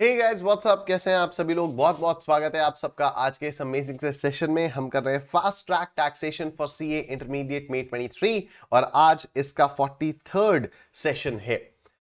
guys, what's up? कैसे हैं आप सभी लोग बहुत बहुत स्वागत है आप सबका आज के इस अमेजिंग से सेशन में हम कर रहे हैं fast track taxation for C A intermediate May twenty three और आज इसका फोर्टी थर्ड सेशन है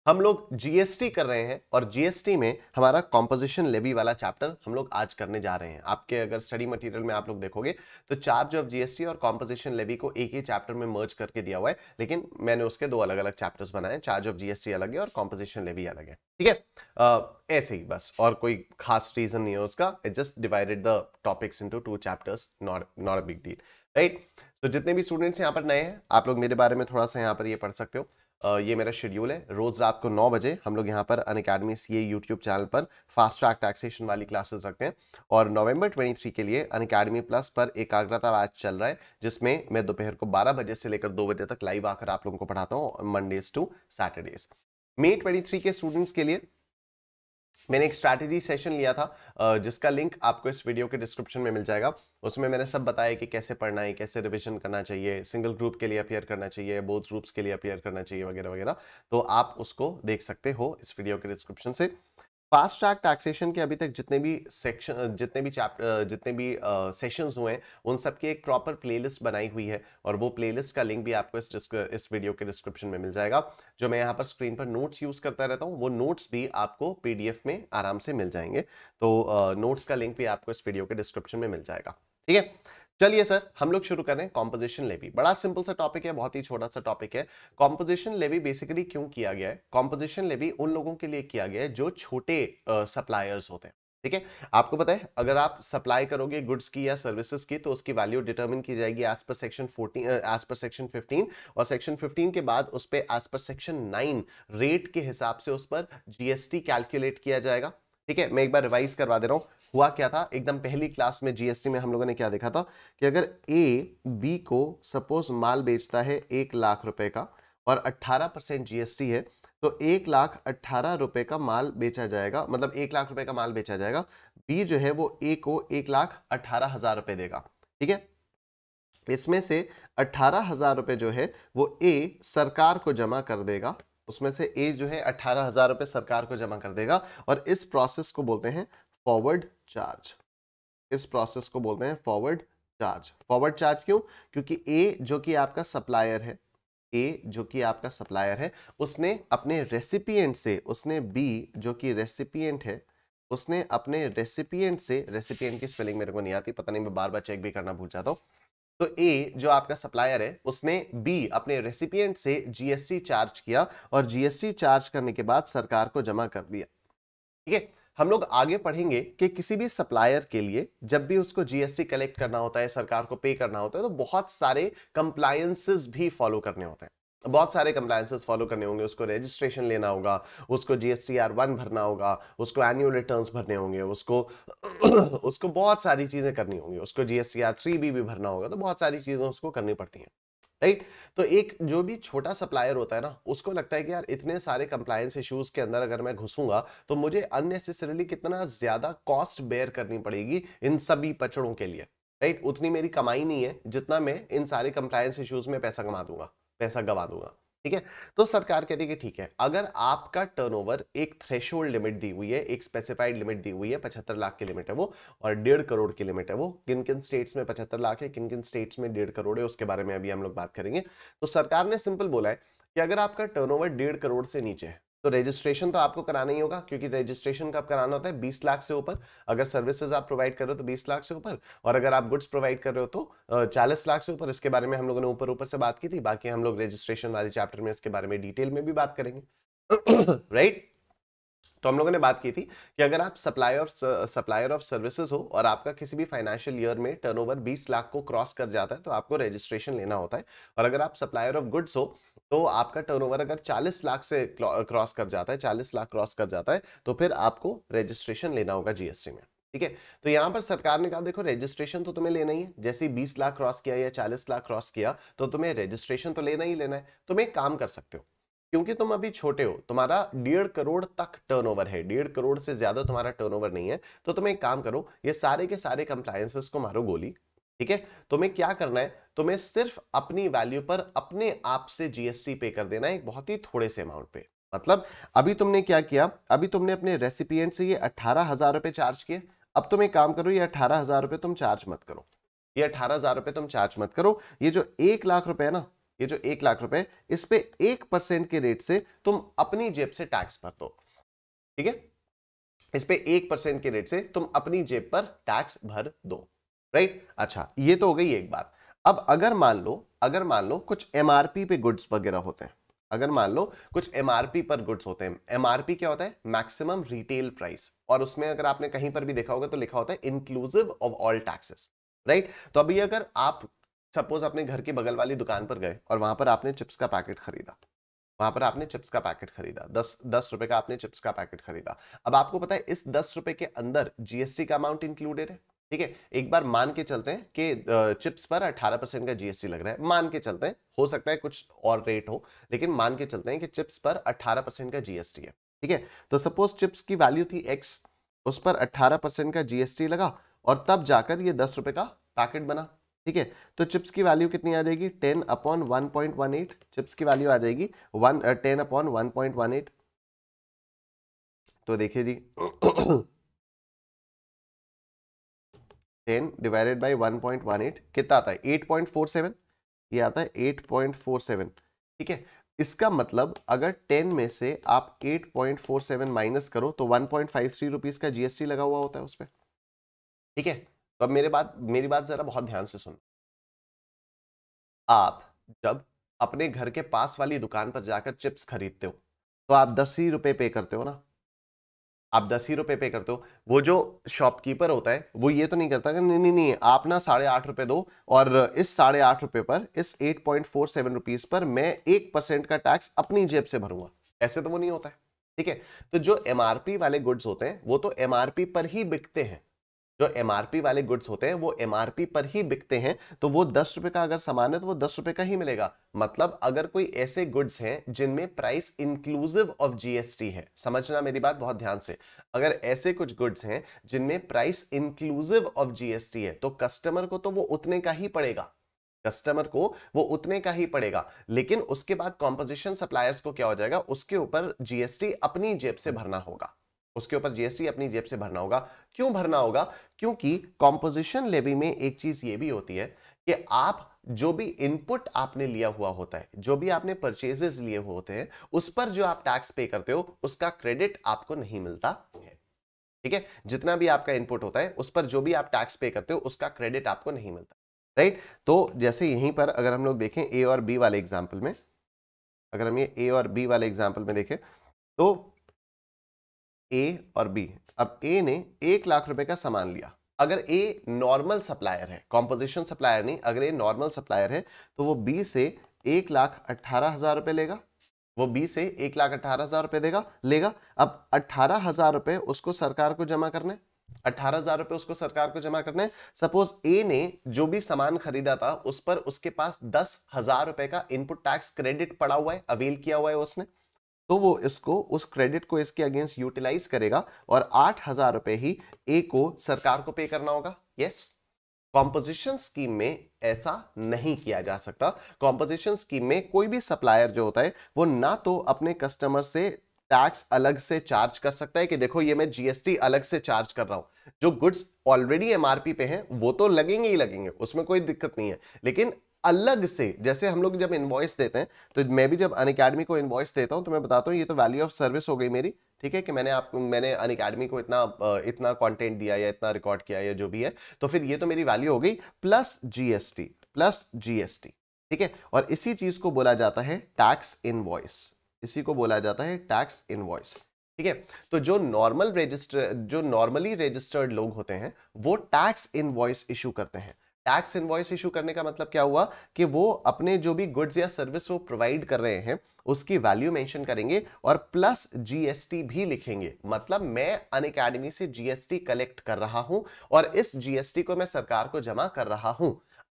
हम लोग जीएसटी कर रहे हैं और जीएसटी में हमारा कॉम्पोजिशन लेवी वाला चैप्टर हम लोग आज करने जा रहे हैं आपके अगर स्टडी मटेरियल में आप लोग देखोगे तो चार्ज ऑफ जीएसटी और कॉम्पोजिशन लेवी को एक ही चैप्टर में मर्ज करके दिया हुआ है लेकिन मैंने उसके दो अलग अलग चैप्टर्स बनाए चार्ज ऑफ जीएसटी अलग है और कॉम्पोजिशन लेवी अलग है ठीक है ऐसे ही बस और कोई खास रीजन नहीं है उसका it just divided the topics into two chapters not not a big deal right तो जितने भी स्टूडेंट्स यहाँ पर नए हैं आप लोग मेरे बारे में थोड़ा सा यहाँ पर ये पढ़ सकते हो ये मेरा शेड्यूल है रोज़ रात को नौ बजे हम लोग यहाँ पर Unacademy C YouTube channel पर फास्ट ट्रैक टैक्सेशन वाली क्लासेस रखते हैं और नवंबर 23 के लिए अन अकेडमी प्लस पर एकाग्रता बैच चल रहा है जिसमें मैं दोपहर को 12 बजे से लेकर 2 बजे तक लाइव आकर आप लोगों को पढ़ाता हूँ Mondays to Saturdays May twenty के स्टूडेंट्स के लिए मैंने एक स्ट्रैटेजी सेशन लिया था जिसका लिंक आपको इस वीडियो के डिस्क्रिप्शन में मिल जाएगा उसमें मैंने सब बताया कि कैसे पढ़ना है कैसे रिवीजन करना चाहिए सिंगल ग्रुप के लिए अपेयर करना चाहिए बोथ ग्रुप्स के लिए अपेयर करना चाहिए वगैरह वगैरह तो आप उसको देख सकते हो इस वीडियो के डिस्क्रिप्शन से फास्ट ट्रैक टैक्सेशन के अभी तक जितने भी सेक्शन जितने भी चैप्टर जितने भी सेशंस हुए हैं उन सब की एक प्रॉपर प्लेलिस्ट बनाई हुई है और वो प्लेलिस्ट का लिंक भी आपको इस इस वीडियो के डिस्क्रिप्शन में मिल जाएगा जो मैं यहाँ पर स्क्रीन पर नोट्स यूज करता रहता हूँ वो नोट्स भी आपको पीडीएफ में आराम से मिल जाएंगे तो नोट्स का लिंक भी आपको इस वीडियो के डिस्क्रिप्शन में मिल जाएगा ठीक है चलिए सर हम लोग शुरू करें कॉम्पोजिशन लेवी बड़ा सिंपल सा टॉपिक है बहुत ही छोटा सा टॉपिक है कॉम्पोजिशन लेवी बेसिकली क्यों किया गया है कॉम्पोजिशन लेवी उन लोगों के लिए किया गया है जो छोटे सप्लायर्स uh, होते हैं ठीक है आपको पता है अगर आप सप्लाई करोगे गुड्स की या सर्विसेज की तो उसकी वैल्यू डिटर्मिन की जाएगी as per section fourteen as per section fifteen और सेक्शन फिफ्टीन के बाद उस पर as per section nine rate के हिसाब से उस पर जीएसटी कैलकुलेट किया जाएगा ठीक है मैं एक बार रिवाइज करवा दे रहा हूँ हुआ क्या था एकदम पहली क्लास में जीएसटी में हम लोगों ने क्या देखा था कि अगर ए बी को सपोज माल बेचता है एक लाख रुपए का और 18 परसेंट जीएसटी है तो एक लाख अट्ठारह रुपए का माल बेचा जाएगा मतलब एक लाख रुपए का माल बेचा जाएगा बी जो है वो ए को एक लाख अट्ठारह हजार रुपए देगा ठीक है इसमें से अट्ठारह हजार रुपए जो है वो ए सरकार को जमा कर देगा उसमें से ए जो है अट्ठारह हजार रुपये सरकार को जमा कर देगा और इस प्रोसेस को बोलते हैं फॉरवर्ड चार्ज इस प्रोसेस को बोलते हैं फॉरवर्ड चार्ज फॉरवर्ड चार्ज क्यों क्योंकि ए जो कि आपका सप्लायर है ए जो कि आपका सप्लायर है उसने अपने रेसिपिएंट से उसने बी जो कि रेसिपिएंट है उसने अपने रेसिपिएंट से रेसिपिएंट की स्पेलिंग मेरे को नहीं आती पता नहीं मैं बार बार चेक भी करना भूल जाता हूँ तो ए जो आपका सप्लायर है उसने बी अपने रेसिपिएंट से जीएसटी चार्ज किया और जीएसटी चार्ज करने के बाद सरकार को जमा कर दिया ठीक है हम लोग आगे पढ़ेंगे कि किसी भी सप्लायर के लिए जब भी उसको जीएसटी कलेक्ट करना होता है सरकार को पे करना होता है तो बहुत सारे कंप्लायंसेस भी फॉलो करने होते हैं बहुत सारे कंप्लायंसेस फॉलो करने होंगे उसको रजिस्ट्रेशन लेना होगा उसको जीएसटी आर वन भरना होगा उसको एनुअल रिटर्न्स भरने होंगे उसको उसको बहुत सारी चीज़ें करनी होंगी उसको जीएसटी आर थ्री भी, भी भरना होगा तो बहुत सारी चीज़ें उसको करनी पड़ती हैं राइट तो एक जो भी छोटा सप्लायर होता है ना उसको लगता है कि यार इतने सारे कंप्लायंस इश्यूज के अंदर अगर मैं घुसूंगा तो मुझे अननेसेसरीली कितना ज्यादा कॉस्ट बेयर करनी पड़ेगी इन सभी पचड़ों के लिए राइट उतनी मेरी कमाई नहीं है जितना मैं इन सारे कंप्लायंस इश्यूज में पैसा कमा दूंगा पैसा गवा दूंगा ठीक है तो सरकार कहती है कि ठीक है अगर आपका टर्नओवर एक थ्रेशोल्ड लिमिट दी हुई है एक स्पेसिफाइड लिमिट दी हुई है पचहत्तर लाख की लिमिट है वो और डेढ़ करोड़ की लिमिट है वो किन किन स्टेट्स में पचहत्तर लाख है किन किन स्टेट्स में डेढ़ करोड़ है उसके बारे में अभी हम लोग बात करेंगे तो सरकार ने सिंपल बोला है कि अगर आपका टर्नओवर डेढ़ करोड़ से नीचे है तो रजिस्ट्रेशन तो आपको कराना ही होगा क्योंकि रजिस्ट्रेशन का कराना होता है बीस लाख से ऊपर अगर सर्विसेज आप प्रोवाइड कर रहे हो तो बीस लाख से ऊपर और अगर आप गुड्स प्रोवाइड कर रहे हो तो चालीस लाख से ऊपर इसके बारे में हम लोगों ने ऊपर ऊपर से बात की थी बाकी हम लोग रजिस्ट्रेशन वाले चैप्टर में इसके बारे में डिटेल में भी बात करेंगे राइट तो हम लोगों ने बात की थी कि अगर आप supply of supplier of services हो और आपका किसी भी फाइनेंशियल ईयर में टर्नओवर 20 लाख को क्रॉस कर जाता है तो आपको रजिस्ट्रेशन लेना होता है और अगर आप सप्लायर ऑफ गुड्स हो तो आपका टर्नओवर अगर 40 लाख से क्रॉस कर जाता है 40 लाख क्रॉस कर जाता है तो फिर आपको रजिस्ट्रेशन लेना होगा जीएसटी में ठीक है तो यहां पर सरकार ने कहा देखो रजिस्ट्रेशन तो तुम्हें लेना ही है जैसे बीस लाख क्रॉस किया या चालीस लाख क्रॉस किया तो तुम्हें रजिस्ट्रेशन तो लेना ही लेना है तुम एक काम कर सकते हो क्योंकि तुम अभी छोटे हो तुम्हारा डेढ़ करोड़ तक टर्नओवर है डेढ़ करोड़ से ज्यादा तुम्हारा टर्नओवर नहीं है तो तुम एक काम करो ये सारे के सारे कंप्लायंसेस को मारो गोली ठीक है तुम्हें क्या करना है तुम्हें सिर्फ अपनी वैल्यू पर अपने आप से जीएसटी पे कर देना है बहुत ही थोड़े से अमाउंट पे मतलब अभी तुमने क्या किया अभी तुमने अपने रेसिपियंट से ये अठारह हजार रुपए चार्ज किए अब तुम एक काम करो ये अठारह हजार रुपए तुम चार्ज मत करो ये अठारह हजार रुपए तुम चार्ज मत करो ये जो एक लाख रुपए है ना ये जो एक लाख रुपए इस पे एक परसेंट के रेट से तुम अपनी जेब से टैक्स भर दो ठीक है इस पे एक परसेंट के रेट से तुम अपनी जेब पर टैक्स भर दो राइट अच्छा ये तो हो गई एक बात अब अगर मान लो अगर मान लो कुछ एमआरपी पे गुड्स वगैरह होते हैं अगर मान लो कुछ एमआरपी पर गुड्स होते हैं एमआरपी क्या होता है मैक्सिमम रिटेल प्राइस और उसमें अगर आपने कहीं पर भी देखा होगा तो लिखा होता है inclusive of all taxes right तो अभी अगर आप सपोज अपने घर के बगल वाली दुकान पर गए और वहां पर आपने चिप्स का पैकेट खरीदा वहां पर आपने चिप्स का पैकेट खरीदा दस दस रुपए का आपने चिप्स का पैकेट खरीदा अब आपको पता है इस दस रुपए के अंदर जीएसटी का अमाउंट इंक्लूडेड है ठीक है एक बार मान के चलते हैं कि चिप्स पर 18 परसेंट का जीएसटी लग रहा है मान के चलते हैं हो सकता है कुछ और रेट हो लेकिन मान के चलते हैं कि चिप्स पर 18 परसेंट का जीएसटी है ठीक है तो सपोज चिप्स की वैल्यू थी एक्स उस पर अट्ठारह परसेंट का जीएसटी लगा और तब जाकर ये दस रुपए का पैकेट बना ठीक है तो चिप्स की वैल्यू कितनी आ जाएगी ten upon one point one eight chips की वैल्यू आ जाएगी one ten upon one point one eight तो देखिए जी ten divided by one point one eight कितना आता है एट पॉइंट फोर सेवन ये आता है एट पॉइंट फोर सेवन ठीक है इसका मतलब अगर टेन में से आप eight point four seven minus करो तो one point five three rupees का जीएसटी लगा हुआ होता है उस पर ठीक है तो अब मेरे बात मेरी बात ज़रा बहुत ध्यान से सुन आप जब अपने घर के पास वाली दुकान पर जाकर चिप्स खरीदते हो तो आप दस ही रुपये पे करते हो ना आप दस ही रुपये पे करते हो वो जो शॉपकीपर होता है वो ये तो नहीं करता कि नहीं नहीं नहीं आप ना साढ़े आठ रुपये दो और इस साढ़े आठ रुपये पर इस eight point four seven rupees पर मैं एक परसेंट का टैक्स अपनी जेब से भरूंगा ऐसे तो वो नहीं होता है ठीक है तो जो एमआरपी वाले गुड्स होते हैं वो तो एमआरपी पर ही बिकते हैं जो एम वाले गुड्स होते हैं वो एम पर ही बिकते हैं तो वो दस रुपए का अगर सामान है तो वो दस रुपए का ही मिलेगा मतलब अगर कोई ऐसे गुड्स हैं जिनमें प्राइस इंक्लूसिव ऑफ जीएसटी है समझना मेरी बात बहुत ध्यान से अगर ऐसे कुछ गुड्स हैं जिनमें प्राइस इंक्लूसिव ऑफ जीएसटी है तो कस्टमर को तो वो उतने का ही पड़ेगा कस्टमर को वो उतने का ही पड़ेगा लेकिन उसके बाद कॉम्पोजिशन सप्लायर्स को क्या हो जाएगा उसके ऊपर जीएसटी अपनी जेब से भरना होगा उसके ऊपर जीएसटी अपनी जेब से भरना होगा क्यों भरना होगा क्योंकि कॉम्पोजिशन लेवी में एक चीज ये भी होती है कि आप जो भी इनपुट आपने लिया हुआ होता है जो भी आपने परचेजेस लिए हुए होते हैं उस पर जो आप टैक्स पे करते हो उसका क्रेडिट आपको नहीं मिलता है ठीक है जितना भी आपका इनपुट होता है उस पर जो भी आप टैक्स पे करते हो उसका क्रेडिट आपको नहीं मिलता राइट तो जैसे यहीं पर अगर हम लोग देखें ए और बी वाले एग्जाम्पल में अगर हम ये ए और बी वाले एग्जाम्पल में देखें तो ए और बी अब ए ने एक लाख रुपए का सामान लिया अगर ए नॉर्मल सप्लायर है कॉम्पोजिशन सप्लायर नहीं अगर ए नॉर्मल सप्लायर है तो वो बी से एक लाख अट्ठारह हजार रुपए लेगा वो बी से एक लाख अट्ठारह हजार रुपए देगा लेगा अब अट्ठारह हजार रुपए उसको सरकार को जमा करने अट्ठारह हजार रुपए उसको सरकार को जमा करने सपोज ए ने जो भी सामान खरीदा था उस पर उसके पास दस हजार रुपए का इनपुट टैक्स क्रेडिट पड़ा हुआ है अवेल किया हुआ है उसने तो वो इसको उस क्रेडिट को इसके अगेंस्ट यूटिलाइज करेगा और आठ हजार रुपए ही ए को सरकार को पे करना होगा यस कॉम्पोजिशन स्कीम में ऐसा नहीं किया जा सकता कॉम्पोजिशन स्कीम में कोई भी सप्लायर जो होता है वो ना तो अपने कस्टमर से टैक्स अलग से चार्ज कर सकता है कि देखो ये मैं जीएसटी अलग से चार्ज कर रहा हूं जो गुड्स ऑलरेडी एमआरपी पे हैं वो तो लगेंगे ही लगेंगे उसमें कोई दिक्कत नहीं है लेकिन अलग से जैसे हम लोग जब इन्वॉइस देते हैं तो मैं भी जब अन अकेडमी को इन्वॉइस देता हूँ तो मैं बताता हूँ ये तो वैल्यू ऑफ सर्विस हो गई मेरी ठीक है कि मैंने आप मैंने अन अकेडमी को इतना इतना कॉन्टेंट दिया या इतना रिकॉर्ड किया या जो भी है तो फिर ये तो मेरी वैल्यू हो गई प्लस जीएसटी प्लस जीएसटी ठीक है और इसी चीज को बोला जाता है टैक्स इनवॉइस इसी को बोला जाता है टैक्स इनवॉइस ठीक है तो जो नॉर्मल रजिस्टर जो नॉर्मली रजिस्टर्ड लोग होते हैं वो टैक्स इनवॉइस इशू करते हैं टैक्स इन्वॉइस इशू करने का मतलब क्या हुआ कि वो अपने जो भी गुड्स या सर्विस वो प्रोवाइड कर रहे हैं उसकी वैल्यू मेंशन करेंगे और प्लस जीएसटी भी लिखेंगे मतलब मैं अन अकेडमी से जीएसटी कलेक्ट कर रहा हूं और इस जीएसटी को मैं सरकार को जमा कर रहा हूं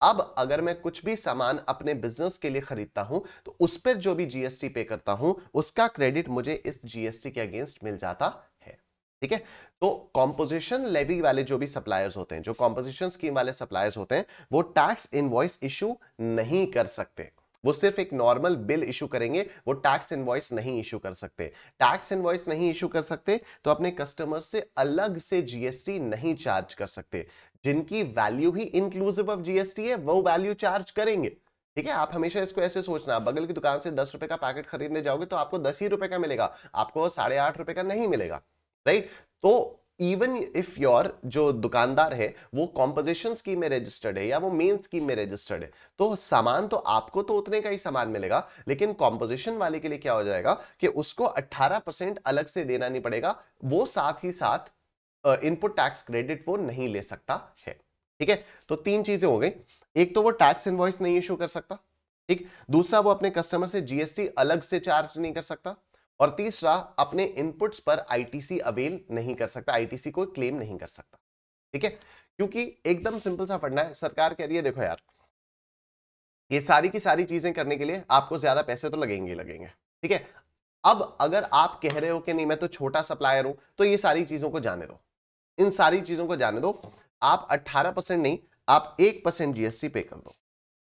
अब अगर मैं कुछ भी सामान अपने बिजनेस के लिए खरीदता हूं तो उस पर जो भी जीएसटी पे करता हूं उसका क्रेडिट मुझे इस जीएसटी के अगेंस्ट मिल जाता ठीक है तो कॉम्पोजिशन लेवी वाले जो भी सप्लायर्स होते हैं जो कॉम्पोजिशन स्कीम वाले सप्लायर्स होते हैं वो टैक्स इनवॉइस इशू नहीं कर सकते वो सिर्फ एक नॉर्मल बिल इशू करेंगे वो टैक्स इनवॉइस नहीं इशू कर सकते टैक्स इनवॉइस नहीं इशू कर सकते तो अपने कस्टमर से अलग से जीएसटी नहीं चार्ज कर सकते जिनकी वैल्यू ही इंक्लूसिव ऑफ जीएसटी है वो वैल्यू चार्ज करेंगे ठीक है आप हमेशा इसको ऐसे सोचना बगल की दुकान से दस रुपए का पैकेट खरीदने जाओगे तो आपको दस ही रुपए का मिलेगा आपको साढ़े आठ रुपए का नहीं मिलेगा राइट तो इवन इफ योर जो दुकानदार है वो कॉम्पोजिशन स्कीम में रजिस्टर्ड है या वो मेन स्कीम में रजिस्टर्ड है तो सामान तो आपको तो उतने का ही सामान मिलेगा लेकिन कॉम्पोजिशन वाले के लिए क्या हो जाएगा कि उसको 18 परसेंट अलग से देना नहीं पड़ेगा वो साथ ही साथ इनपुट टैक्स क्रेडिट वो नहीं ले सकता है ठीक है तो तीन चीजें हो गई एक तो वो टैक्स इन्वॉइस नहीं इशू कर सकता ठीक दूसरा वो अपने कस्टमर से जीएसटी अलग से चार्ज नहीं कर सकता और तीसरा अपने इनपुट्स पर आईटीसी अवेल नहीं कर सकता आईटीसी को क्लेम नहीं कर सकता ठीक है क्योंकि एकदम सिंपल सा पढ़ना है सरकार कह रही है देखो यार ये सारी की सारी चीजें करने के लिए आपको ज्यादा पैसे तो लगेंगे लगेंगे ठीक है अब अगर आप कह रहे हो कि नहीं मैं तो छोटा सप्लायर हूं तो ये सारी चीजों को जाने दो इन सारी चीजों को जाने दो आप 18 परसेंट नहीं आप एक परसेंट जीएसटी पे कर दो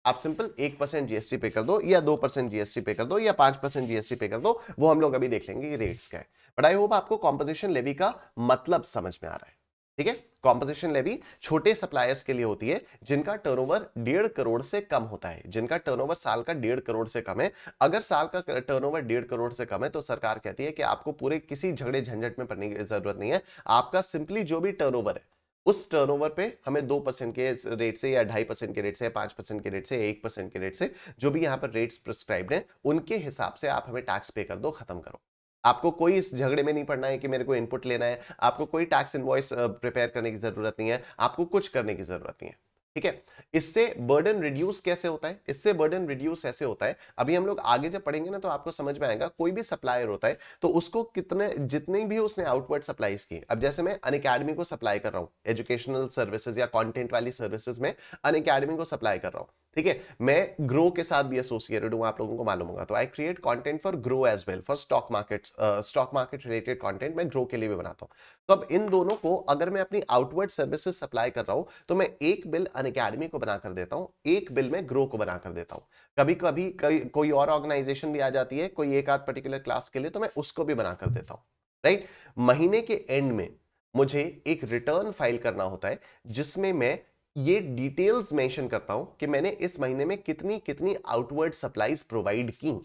आप सिंपल एक परसेंट जीएसटी पे कर दो या दो परसेंट जीएसटी पे कर दो या पांच परसेंट जीएसटी पे कर दो वो हम लोग अभी देख लेंगे रेट्स का है बट आई होप आपको कॉम्पोजिशन लेवी का मतलब समझ में आ रहा है ठीक है कॉम्पोजिशन लेवी छोटे सप्लायर्स के लिए होती है जिनका टर्नओवर डेढ़ करोड़ से कम होता है जिनका टर्नओवर साल का डेढ़ करोड़ से कम है अगर साल का टर्नओवर डेढ़ करोड़ से कम है तो सरकार कहती है कि आपको पूरे किसी झगड़े झंझट में पड़ने की जरूरत नहीं है आपका सिंपली जो भी टर्नओवर है उस टर्नओवर पे हमें दो परसेंट के रेट से या ढाई परसेंट के रेट से पांच परसेंट के रेट से एक परसेंट के रेट से जो भी यहाँ पर रेट्स प्रिस्क्राइब हैं उनके हिसाब से आप हमें टैक्स पे कर दो खत्म करो आपको कोई इस झगड़े में नहीं पड़ना है कि मेरे को इनपुट लेना है आपको कोई टैक्स इनवॉइस प्रिपेयर करने की जरूरत नहीं है आपको कुछ करने की जरूरत नहीं है ठीक है इससे बर्डन रिड्यूस कैसे होता है इससे बर्डन रिड्यूस ऐसे होता है अभी हम लोग आगे जब पढ़ेंगे ना तो आपको समझ में आएगा कोई भी सप्लायर होता है तो उसको कितने जितने भी उसने आउटवर्ड सप्लाईज की अब जैसे मैं अन अकेडमी को सप्लाई कर रहा हूँ एजुकेशनल सर्विसेज या कॉन्टेंट वाली सर्विसेज में अन अकेडमी को सप्लाई कर रहा हूँ ठीक है मैं ग्रो के साथ भी एसोसिएटेड हूँ आप लोगों को मालूम होगा तो I create content for Groww as well for stock market stock market related content मैं ग्रो के लिए भी बनाता हूँ तो अब इन दोनों को अगर मैं अपनी आउटवर्ड सर्विसेज सप्लाई कर रहा हूं तो मैं एक बिल अन अकेडमी को बना कर देता हूं एक बिल में ग्रो को बना कर देता हूं कभी कभी कोई और ऑर्गेनाइजेशन भी आ जाती है कोई एक आध पर्टिकुलर क्लास के लिए तो मैं उसको भी बना कर देता हूं राइट महीने के एंड में मुझे एक रिटर्न फाइल करना होता है जिसमें मैं ये डिटेल्स मेंशन करता हूं कि मैंने इस महीने में कितनी कितनी आउटवर्ड सप्लाईज प्रोवाइड की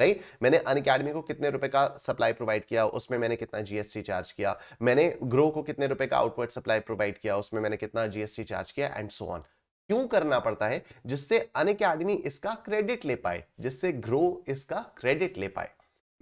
राइट मैंने अन अकेडमी को कितने रुपए का सप्लाई प्रोवाइड किया उसमें मैंने कितना जीएसटी चार्ज किया मैंने ग्रो को कितने रुपए का आउटपुट सप्लाई प्रोवाइड किया उसमें मैंने कितना जीएसटी चार्ज किया एंड सो ऑन क्यों करना पड़ता है जिससे अन अकेडमी इसका क्रेडिट ले पाए जिससे ग्रो इसका क्रेडिट ले पाए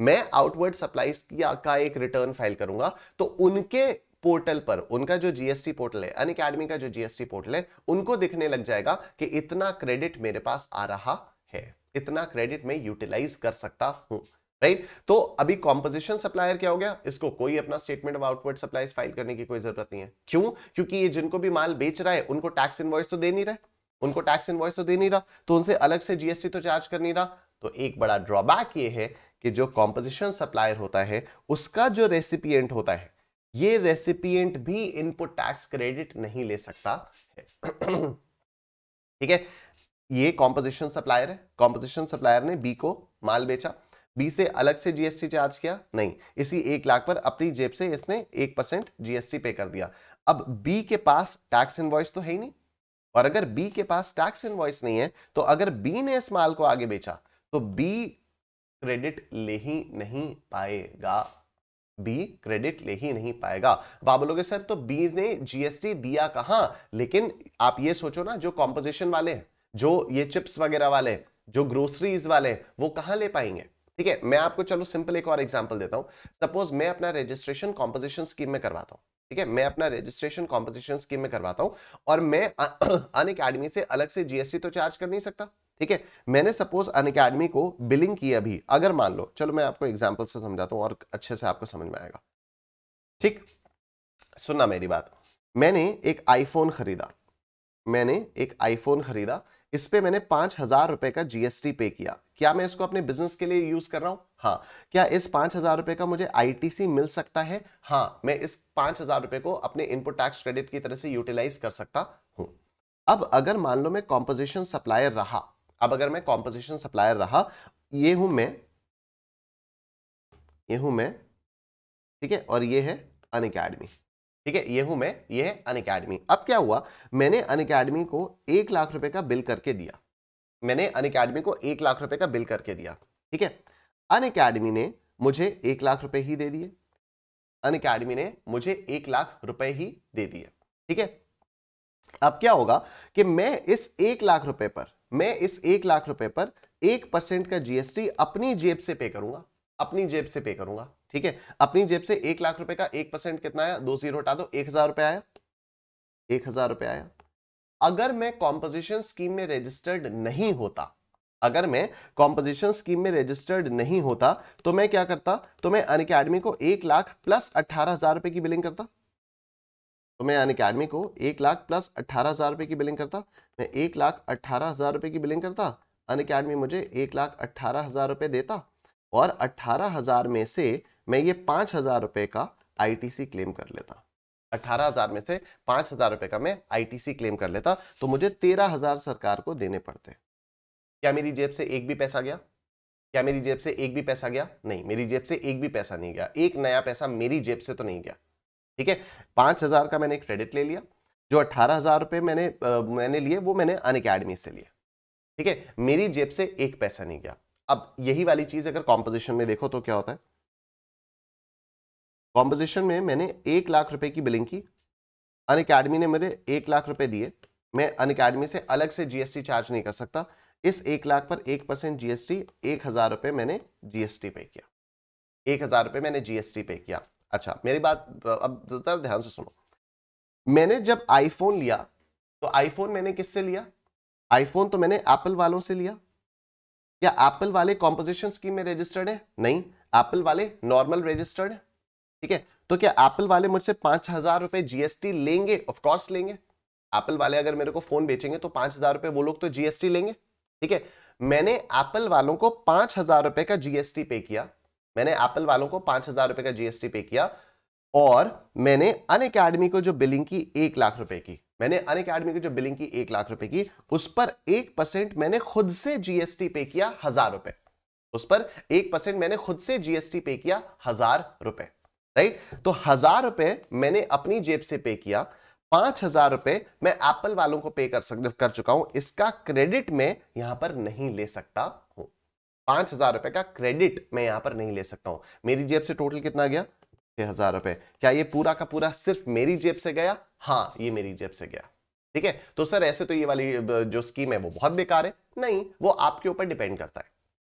मैं आउटवर्ड सप्लाईज का एक रिटर्न फाइल करूंगा तो उनके पोर्टल पर उनका जो जीएसटी पोर्टल है अन अकेडमी का जो जीएसटी पोर्टल है उनको दिखने लग जाएगा कि इतना क्रेडिट मेरे पास आ रहा है इतना क्रेडिट में यूटिलाइज कर सकता हूं राइट right? तो अभी कॉम्पोजिशन सप्लायर क्या हो गया इसको कोई अपना statement of outward supply file करने की कोई जरूरत नहीं है क्यों क्योंकि ये जिनको भी माल बेच रहा है उनको टैक्स इनवॉइस तो दे नहीं रहा उनको टैक्स इनवॉइस तो दे नहीं रहा तो उनसे अलग से जीएसटी तो चार्ज कर नहीं रहा तो एक बड़ा ड्रॉबैक ये है कि जो कॉम्पोजिशन सप्लायर होता है उसका जो रेसिपियंट होता है ये रेसिपियंट भी इनपुट टैक्स क्रेडिट नहीं ले सकता है ठीक है ये कॉम्पोजिशन सप्लायर है कॉम्पोजिशन सप्लायर ने बी को माल बेचा बी से अलग से जीएसटी चार्ज किया नहीं इसी एक लाख पर अपनी जेब से इसने एक परसेंट जीएसटी पे कर दिया अब बी के पास टैक्स इनवॉइस तो है ही नहीं और अगर बी के पास टैक्स इनवॉइस नहीं है तो अगर बी ने इस माल को आगे बेचा तो बी क्रेडिट ले ही नहीं पाएगा बी क्रेडिट ले ही नहीं पाएगा अब आप बोलोगे सर तो बी ने जीएसटी दिया कहा लेकिन आप ये सोचो ना जो कॉम्पोजिशन वाले हैं जो ये चिप्स वगैरह वाले जो ग्रोसरीज वाले वो कहां ले पाएंगे ठीक है मैं आपको चलो सिंपल एक और एग्जाम्पल देता हूं सपोज मैं अपना रजिस्ट्रेशन कॉम्पोजिशन स्कीम में करवाता हूँ ठीक है मैं अपना रजिस्ट्रेशन कॉम्पोजिशन स्कीम में करवाता हूँ और मैं अन अकेडमी से अलग से जीएसटी तो चार्ज कर नहीं सकता ठीक है मैंने सपोज अन अकेडमी को बिलिंग की अभी अगर मान लो चलो मैं आपको एग्जाम्पल से समझाता हूँ और अच्छे से आपको समझ में आएगा ठीक सुनना मेरी बात मैंने एक आईफोन खरीदा मैंने एक आईफोन खरीदा इस पर मैंने पांच हजार रुपए का जीएसटी पे किया क्या मैं इसको अपने बिजनेस के लिए यूज कर रहा हूं हाँ क्या इस पांच हजार रुपए का मुझे आईटीसी मिल सकता है हाँ मैं इस पांच हजार रुपए को अपने इनपुट टैक्स क्रेडिट की तरह से यूटिलाइज कर सकता हूं अब अगर मान लो मैं कॉम्पोजिशन सप्लायर रहा अब अगर मैं कॉम्पोजिशन सप्लायर रहा ये हूं मैं ये हूं मैं ठीक है और ये है अन अकेडमी ठीक है ये हूं मैं ये है अन अकेडमी अब क्या हुआ मैंने अन अकेडमी को एक लाख रुपए का बिल करके दिया मैंने अन अकेडमी को एक लाख रुपए का बिल करके दिया ठीक है अन अकेडमी ने मुझे एक लाख रुपए ही दे दिए अन अकेडमी ने मुझे एक लाख रुपए ही दे दिए ठीक है अब क्या होगा कि मैं इस एक लाख रुपए पर मैं इस एक लाख रुपए पर एक परसेंट का जीएसटी अपनी जेब से पे करूंगा अपनी जेब से पे करूंगा ठीक है अपनी जेब से एक लाख रुपए का एक परसेंट कितना आया दो सीरो हटा दो एक हजार रुपए आया एक हजार रुपए आया अगर मैं कॉम्पोजिशन स्कीम में रजिस्टर्ड नहीं होता अगर मैं कॉम्पोजिशन स्कीम में रजिस्टर्ड नहीं होता तो मैं क्या करता तो मैं अन अकेडमी को एक लाख प्लस अट्ठारह हजार रुपए की बिलिंग करता तो मैं अन अकेडमी को एक लाख प्लस अट्ठारह हजार रुपए की बिलिंग करता मैं एक लाख अट्ठारह हजार रुपए की बिलिंग करता अन अकेडमी मुझे एक लाख अट्ठारह हजार रुपए देता और अट्ठारह हजार में से मैं ये पांच हज़ार रुपए का आईटीसी क्लेम कर लेता अठारह हज़ार में से पांच हज़ार रुपए का मैं आईटीसी क्लेम कर लेता तो मुझे तेरह हज़ार सरकार को देने पड़ते क्या मेरी जेब से एक भी पैसा गया क्या मेरी जेब से एक भी पैसा गया नहीं मेरी जेब से एक भी पैसा नहीं गया एक नया पैसा मेरी जेब से तो नहीं गया ठीक है पांच हज़ार का मैंने क्रेडिट ले लिया जो अट्ठारह हज़ार रुपये मैंने आ, मैंने लिए वो मैंने अन अकेडमी से लिए ठीक है मेरी जेब से एक पैसा नहीं गया अब यही वाली चीज़ अगर कॉम्पोजिशन में देखो तो क्या होता है कॉम्पोजिशन में मैंने एक लाख रुपए की बिलिंग की अन अकेडमी ने मेरे एक लाख रुपए दिए मैं अन अकेडमी से अलग से जीएसटी चार्ज नहीं कर सकता इस एक लाख पर एक परसेंट जीएसटी एक हज़ार रुपए मैंने जीएसटी पे किया एक हज़ार रुपए मैंने जीएसटी पे किया अच्छा मेरी बात अब ध्यान से सुनो मैंने जब आईफोन लिया तो आईफोन मैंने किससे लिया आईफोन तो मैंने एप्पल वालों से लिया क्या एप्पल वाले कॉम्पोजिशन स्कीम में रजिस्टर्ड है नहीं एप्पल वाले नॉर्मल रजिस्टर्ड है ठीक है तो क्या एप्पल वाले मुझसे पांच हजार रुपए जीएसटी लेंगे ऑफकोर्स लेंगे एप्पल वाले अगर मेरे को फोन बेचेंगे तो पांच हजार रुपए वो लोग तो जीएसटी लेंगे ठीक है मैंने एप्पल वालों को पांच हजार रुपए का जीएसटी पे किया मैंने एप्पल वालों को पांच हजार रुपए का जीएसटी पे किया और मैंने अन अकेडमी को जो बिलिंग की एक लाख रुपए की मैंने अन अकेडमी को जो बिलिंग की एक लाख रुपए की उस पर एक परसेंट मैंने खुद से जीएसटी पे किया हजार रुपए उस पर एक परसेंट मैंने खुद से जीएसटी पे किया हजार रुपए राइट तो हजार रुपए मैंने अपनी जेब से पे किया पांच हजार रुपए मैं एप्पल वालों को पे कर सक कर चुका हूं इसका क्रेडिट मैं यहां पर नहीं ले सकता हूं पांच हजार रुपए का क्रेडिट मैं यहां पर नहीं ले सकता हूं मेरी जेब से टोटल कितना गया छह हजार रुपए क्या ये पूरा का पूरा सिर्फ मेरी जेब से गया हाँ ये मेरी जेब से गया ठीक है तो सर ऐसे तो ये वाली जो स्कीम है वो बहुत बेकार है नहीं वो आपके ऊपर डिपेंड करता है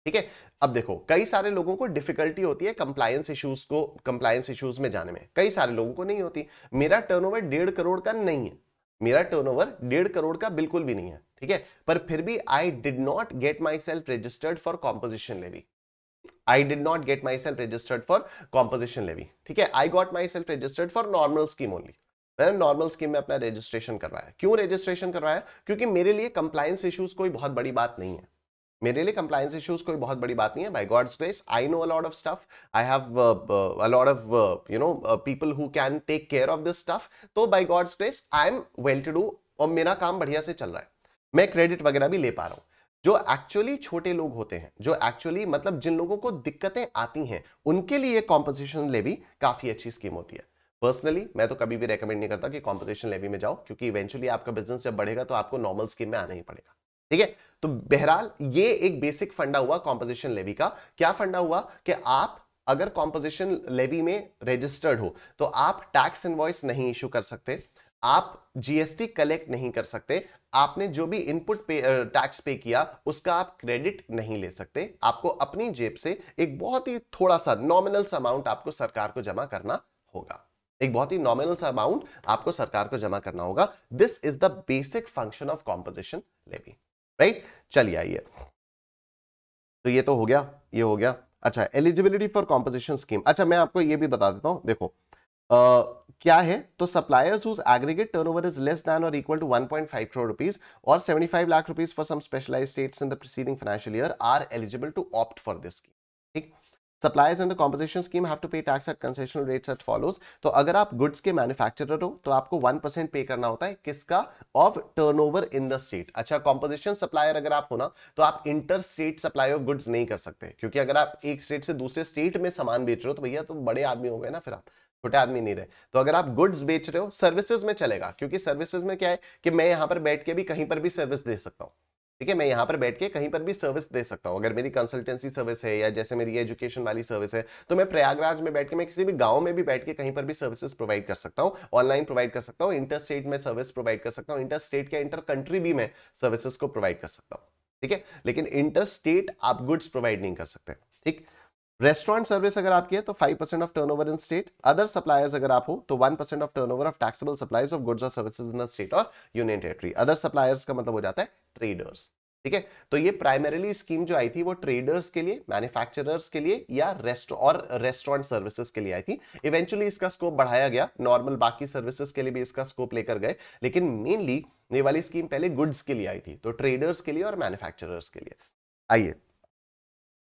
ठीक है अब देखो कई सारे लोगों को डिफिकल्टी होती है कंप्लायंस इश्यूज को कंप्लायंस इश्यूज में जाने में कई सारे लोगों को नहीं होती मेरा टर्नओवर डेढ़ करोड़ का नहीं है मेरा टर्नओवर डेढ़ करोड़ का बिल्कुल भी नहीं है ठीक है पर फिर भी I did not get myself registered for composition levy I did not get myself registered for composition levy ठीक है I got myself registered for normal scheme only मैंने नॉर्मल स्कीम में अपना registration करवाया क्यों registration करवाया क्योंकि मेरे लिए कंप्लायंस इश्यूज कोई बहुत बड़ी बात नहीं है मेरे लिए कंप्लायंस इश्यूज कोई बहुत बड़ी बात नहीं है by God's grace I know a lot of stuff I have a lot of you know people who can take care of this stuff तो by God's grace I am well to do और मेरा काम बढ़िया से चल रहा है मैं क्रेडिट वगैरह भी ले पा रहा हूँ जो एक्चुअली छोटे लोग होते हैं जो एक्चुअली मतलब जिन लोगों को दिक्कतें आती हैं उनके लिए कॉम्पोजिशन लेवी काफ़ी अच्छी स्कीम होती है पर्सनली मैं तो कभी भी रेकमेंड नहीं करता कि कॉम्पोजिशन लेवी में जाओ क्योंकि इवेंचुअली आपका बिजनेस जब बढ़ेगा तो आपको नॉर्मल स्कीम में आना ही पड़ेगा ठीक है तो बहरहाल ये एक बेसिक फंडा हुआ कॉम्पोजिशन लेवी का क्या फंडा हुआ कि आप अगर कॉम्पोजिशन लेवी में रजिस्टर्ड हो तो आप टैक्स इनवॉइस नहीं इशू कर सकते आप जीएसटी कलेक्ट नहीं कर सकते आपने जो भी इनपुट पे टैक्स पे किया उसका आप क्रेडिट नहीं ले सकते आपको अपनी जेब से एक बहुत ही थोड़ा सा नॉमिनल सा अमाउंट आपको सरकार को जमा करना होगा एक बहुत ही नॉमिनल सा अमाउंट आपको सरकार को जमा करना होगा this is the basic function of composition levy right चलिए आइए तो ये तो हो गया ये हो गया अच्छा एलिजिबिलिटी फॉर कॉम्पोजिशन स्कीम अच्छा मैं आपको ये भी बता देता हूं देखो Uh, क्या है तो suppliers whose aggregate turnover is less than or equal to 1.5 crore rupees और 75 lakh rupees for some specialized states in the preceding financial year are eligible to opt for this scheme ठीक suppliers and composition scheme have to pay tax at concessional rates at follows तो अगर आप goods के manufacturer हो तो आपको 1% पे करना होता है किसका of turnover in the state अच्छा कॉम्पोजिशन सप्लायर अगर आप हो ना तो आप inter state supply of goods नहीं कर सकते क्योंकि अगर आप एक स्टेट से दूसरे स्टेट में सामान बेच रहे हो तो भैया तो बड़े आदमी हो गए ना फिर आप छोटे आदमी नहीं रहे तो अगर आप गुड्स बेच रहे हो सर्विसेज में चलेगा क्योंकि सर्विसेज में क्या है कि मैं यहां पर बैठ के भी कहीं पर भी सर्विस दे सकता हूँ ठीक है मैं यहां पर बैठ के कहीं पर भी सर्विस दे सकता हूं अगर मेरी कंसल्टेंसी सर्विस है या जैसे मेरी एजुकेशन वाली सर्विस है तो मैं प्रयागराज में बैठ के मैं किसी भी गांव में भी बैठ के कहीं पर भी सर्विसेज प्रोवाइड कर सकता हूं ऑनलाइन प्रोवाइड कर सकता हूं इंटर स्टेट में सर्विस प्रोवाइड कर सकता हूं इंटर स्टेट या इंटर कंट्री भी मैं सर्विसेज को प्रोवाइड कर सकता हूं ठीक है लेकिन इंटर स्टेट आप गुड्स प्रोवाइड नहीं कर सकते ठीक रेस्टोरेंट सर्विस अगर आपकी है तो five percent of over in state other suppliers अगर आप हो तो one percent of turn of taxable supplies of goods और सर्विसेज इन द स्टेट और यूनियन टेरेटरी अदर सप्लायर्स का मतलब हो जाता है ट्रेडर्स ठीक है तो ये प्राइमरीली स्कीम जो आई थी वो ट्रेडर्स के लिए मैन्युफैक्चरर्स के लिए या रेस्ट और रेस्टोरेंट सर्विसेज के लिए आई थी इवेंचुअली इसका स्कोप बढ़ाया गया नॉर्मल बाकी सर्विसेज के लिए भी इसका स्कोप लेकर गए लेकिन मेनली ये वाली स्कीम पहले गुड्स के लिए आई थी तो ट्रेडर्स के लिए और मैन्युफैक्चरर्स के लिए आइए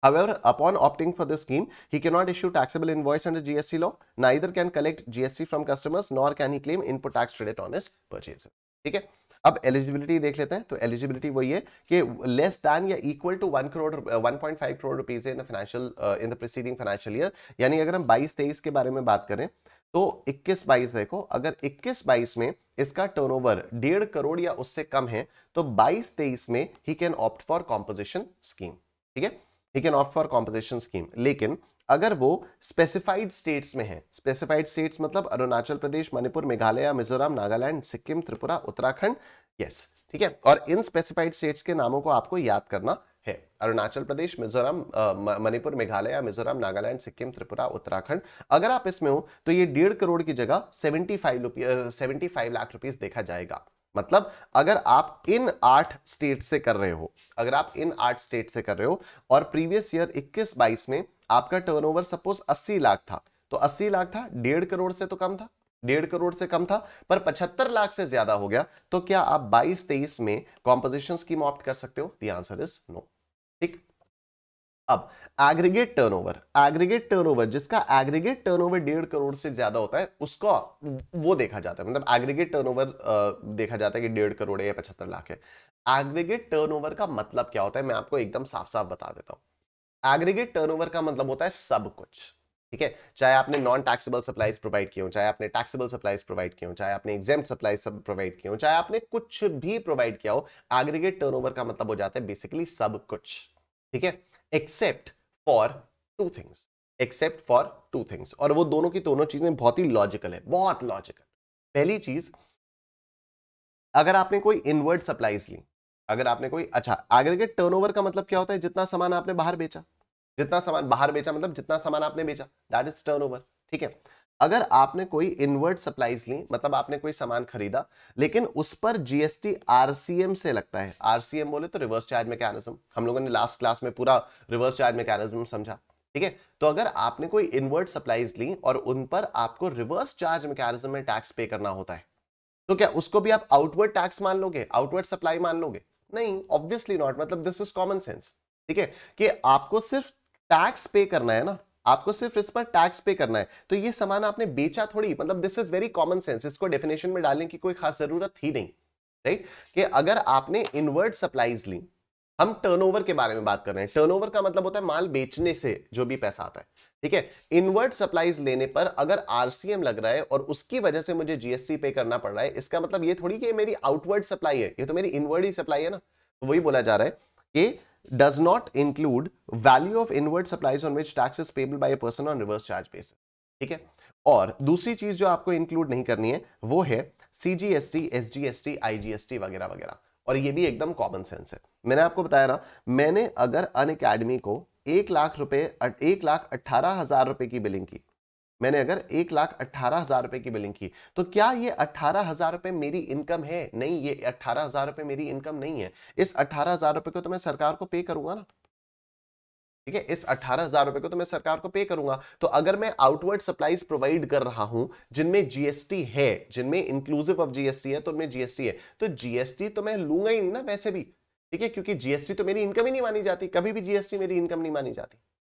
However, upon opting for this scheme, he cannot issue taxable invoice under GST law, neither can collect GST from customers, nor can he claim input tax credit on his purchases. ठीक है अब eligibility देख लेते हैं तो eligibility वही है कि लेस दैन या equal to one crore one point five crore rupees in the financial in the preceding financial year यानी अगर हम 22 23 के बारे में बात करें तो 21 22 देखो अगर 21 22 में इसका टर्नओवर डेढ़ करोड़ या उससे कम है तो 22 23 में he can opt for composition scheme ठीक है he can opt for composition scheme लेकिन अगर वो स्पेसिफाइड स्टेट्स में है स्पेसिफाइड स्टेट्स मतलब अरुणाचल प्रदेश मणिपुर मेघालय मिजोरम नागालैंड सिक्किम त्रिपुरा उत्तराखंड यस ठीक है और इन स्पेसिफाइड स्टेट्स के नामों को आपको याद करना है अरुणाचल प्रदेश मिजोरम मणिपुर मेघालय मिजोरम नागालैंड सिक्किम त्रिपुरा उत्तराखंड अगर आप इसमें हो तो ये डेढ़ करोड़ की जगह seventy five seventy five lakh rupees देखा जाएगा मतलब अगर आप इन आठ स्टेट से कर रहे हो अगर आप इन आठ स्टेट से कर रहे हो और प्रीवियस ईयर 21-22 में आपका टर्नओवर सपोज 80 लाख था तो 80 लाख था डेढ़ करोड़ से तो कम था डेढ़ करोड़ से कम था पर 75 लाख से ज्यादा हो गया तो क्या आप 22-23 में कॉम्पोजिशन स्कीम ऑप्ट कर सकते हो दी आंसर इज नो ठीक अब एग्रीगेट टर्नओवर एग्रीगेट टर्नओवर जिसका एग्रीगेट टर्नओवर डेढ़ करोड़ से ज्यादा होता है उसको वो देखा जाता है मतलब एग्रीगेट टर्नओवर देखा जाता है कि डेढ़ करोड़ है या पचहत्तर लाख है एग्रीगेट टर्नओवर का मतलब क्या होता है मैं आपको एकदम साफ साफ बता देता हूं एग्रीगेट टर्नओवर का मतलब होता है सब कुछ ठीक है चाहे आपने नॉन टैक्सेबल सप्लाईज प्रोवाइड किए हो चाहे आपने टैक्सेबल सप्लाईज प्रोवाइड किए हो चाहे आपने एग्जाम सप्लाईज प्रोवाइड किए हो चाहे आपने कुछ भी प्रोवाइड किया हो एग्रीगेट टर्नओवर का मतलब हो जाता है बेसिकली सब कुछ ठीक है except for two things except for two things और वो दोनों की दोनों चीजें बहुत ही लॉजिकल है बहुत लॉजिकल पहली चीज अगर आपने कोई इनवर्ड सप्लाईज ली अगर आपने कोई अच्छा एग्रीगेट टर्नओवर का मतलब क्या होता है जितना सामान आपने बाहर बेचा जितना सामान बाहर बेचा मतलब जितना सामान आपने बेचा दैट इज टर्नओवर ठीक है अगर आपने कोई इनवर्ट सप्लाईज ली मतलब आपने कोई सामान खरीदा लेकिन उस पर जीएसटी आरसीएम से लगता है आरसीएम बोले तो रिवर्स चार्ज मैकेनिज्म हम लोगों ने लास्ट क्लास में पूरा रिवर्स चार्ज मैकेनिज्म समझा ठीक है तो अगर आपने कोई इनवर्ट सप्लाईज ली और उन पर आपको रिवर्स चार्ज मैकेनिज्म में टैक्स पे करना होता है तो क्या उसको भी आप आउटवर्ड टैक्स मान लोगे आउटवर्ड सप्लाई मान लोगे नहीं ऑब्वियसली नॉट मतलब दिस इज कॉमन सेंस ठीक है कि आपको सिर्फ टैक्स पे करना है ना आपको सिर्फ इस पर टैक्स पे करना है तो ये सामान आपने बेचा थोड़ी मतलब this is very common sense इसको डेफिनेशन में डालने की कोई खास जरूरत ही नहीं राइट कि अगर आपने इनवर्ड सप्लाईज ली हम टर्नओवर के बारे में बात कर रहे हैं टर्नओवर का मतलब होता है माल बेचने से जो भी पैसा आता है ठीक है इनवर्ट सप्लाईज लेने पर अगर आरसीएम लग रहा है और उसकी वजह से मुझे जीएसटी पे करना पड़ रहा है इसका मतलब ये थोड़ी कि मेरी आउटवर्ड सप्लाई है ये तो मेरी इनवर्ड ही सप्लाई है ना तो वही बोला जा रहा है okay, does not include value of inward supplies on which tax is payable by a person on reverse charge basis. ठीक है और दूसरी चीज जो आपको इंक्लूड नहीं करनी है वो है सीजीएसटी एसजीएसटी आईजीएसटी वगैरह वगैरह और ये भी एकदम कॉमन सेंस है मैंने आपको बताया ना मैंने अगर अन अकेडमी को एक लाख रुपए एक लाख अट्ठारह हजार रुपए की बिलिंग की मैंने अगर एक लाख अट्ठारह हजार रुपए की बिलिंग की तो क्या ये अट्ठारह हजार रुपए मेरी इनकम है नहीं ये अट्ठारह हजार रुपए मेरी इनकम नहीं है इस अट्ठारह हजार रुपए को तो मैं सरकार को पे करूंगा ना ठीक है इस अठारह हजार रुपए को तो मैं सरकार को पे करूंगा तो अगर मैं आउटवर्ड सप्लाईज प्रोवाइड कर रहा हूं जिनमें जीएसटी है जिनमें इंक्लूसिव ऑफ जीएसटी है तो उनमें जीएसटी है तो जीएसटी तो मैं लूंगा ही नहीं ना वैसे भी ठीक है क्योंकि जीएसटी तो मेरी इनकम ही नहीं मानी जाती कभी भी जीएसटी मेरी इनकम नहीं मानी जाती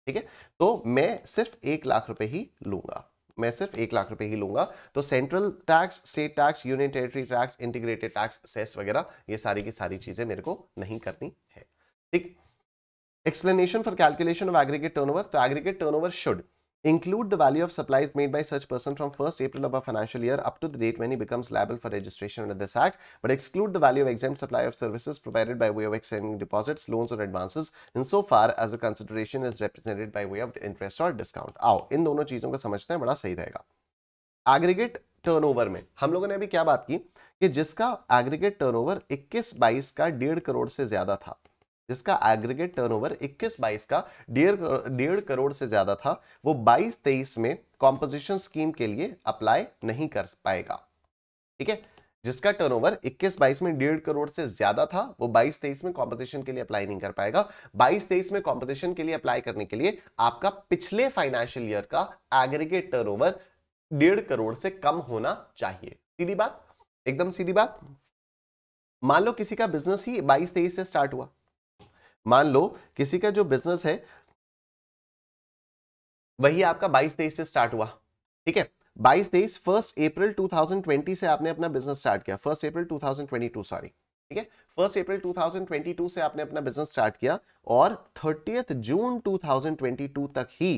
ठीक है तो मैं सिर्फ एक लाख रुपए ही लूंगा मैं सिर्फ एक लाख रुपए ही लूंगा तो central tax state tax union territory tax integrated tax cess वगैरह ये सारी की सारी चीजें मेरे को नहीं करनी है ठीक explanation for calculation of aggregate turnover तो aggregate turnover should include the value of supplies made by such person from 1st April of a financial year up to the date when he becomes liable for registration under this act, but exclude the value of exempt supply of services provided by way of extending deposits, loans or advances insofar as the consideration is represented by way of interest or discount. आओ इन दोनों चीजों को समझते हैं बड़ा सही रहेगा aggregate turnover में हम लोगों ने अभी क्या बात की कि जिसका एग्रीगेट टर्नओवर 21-22 का डेढ़ करोड़ से ज्यादा था जिसका एग्रीगेट टर्नओवर 21 22 का डेढ़ डेढ़ करोड़ से ज्यादा था वो 22 23 में कॉम्पोजिशन स्कीम के लिए अप्लाई नहीं कर पाएगा ठीक है जिसका टर्नओवर 21 22 में डेढ़ करोड़ से ज्यादा था वो 22 23 में कॉम्पिटिशन के लिए अप्लाई नहीं कर पाएगा 22 23 में कॉम्पिटिशन के लिए अप्लाई करने के लिए आपका पिछले फाइनेंशियल ईयर का एग्रीगेट टर्नओवर डेढ़ करोड़ से कम होना चाहिए सीधी बात एकदम सीधी बात मान लो किसी का बिजनेस ही 22 23 से स्टार्ट हुआ मान लो किसी का जो बिजनेस है वही आपका बाईस तेईस से स्टार्ट हुआ ठीक है बाईस तेईस फर्स्ट अप्रैल 2020 से आपने अपना बिजनेस स्टार्ट किया फर्स्ट अप्रैल 2022 सॉरी ठीक है फर्स्ट अप्रैल 2022 से आपने अपना बिजनेस स्टार्ट किया और थर्टियथ जून 2022 तक ही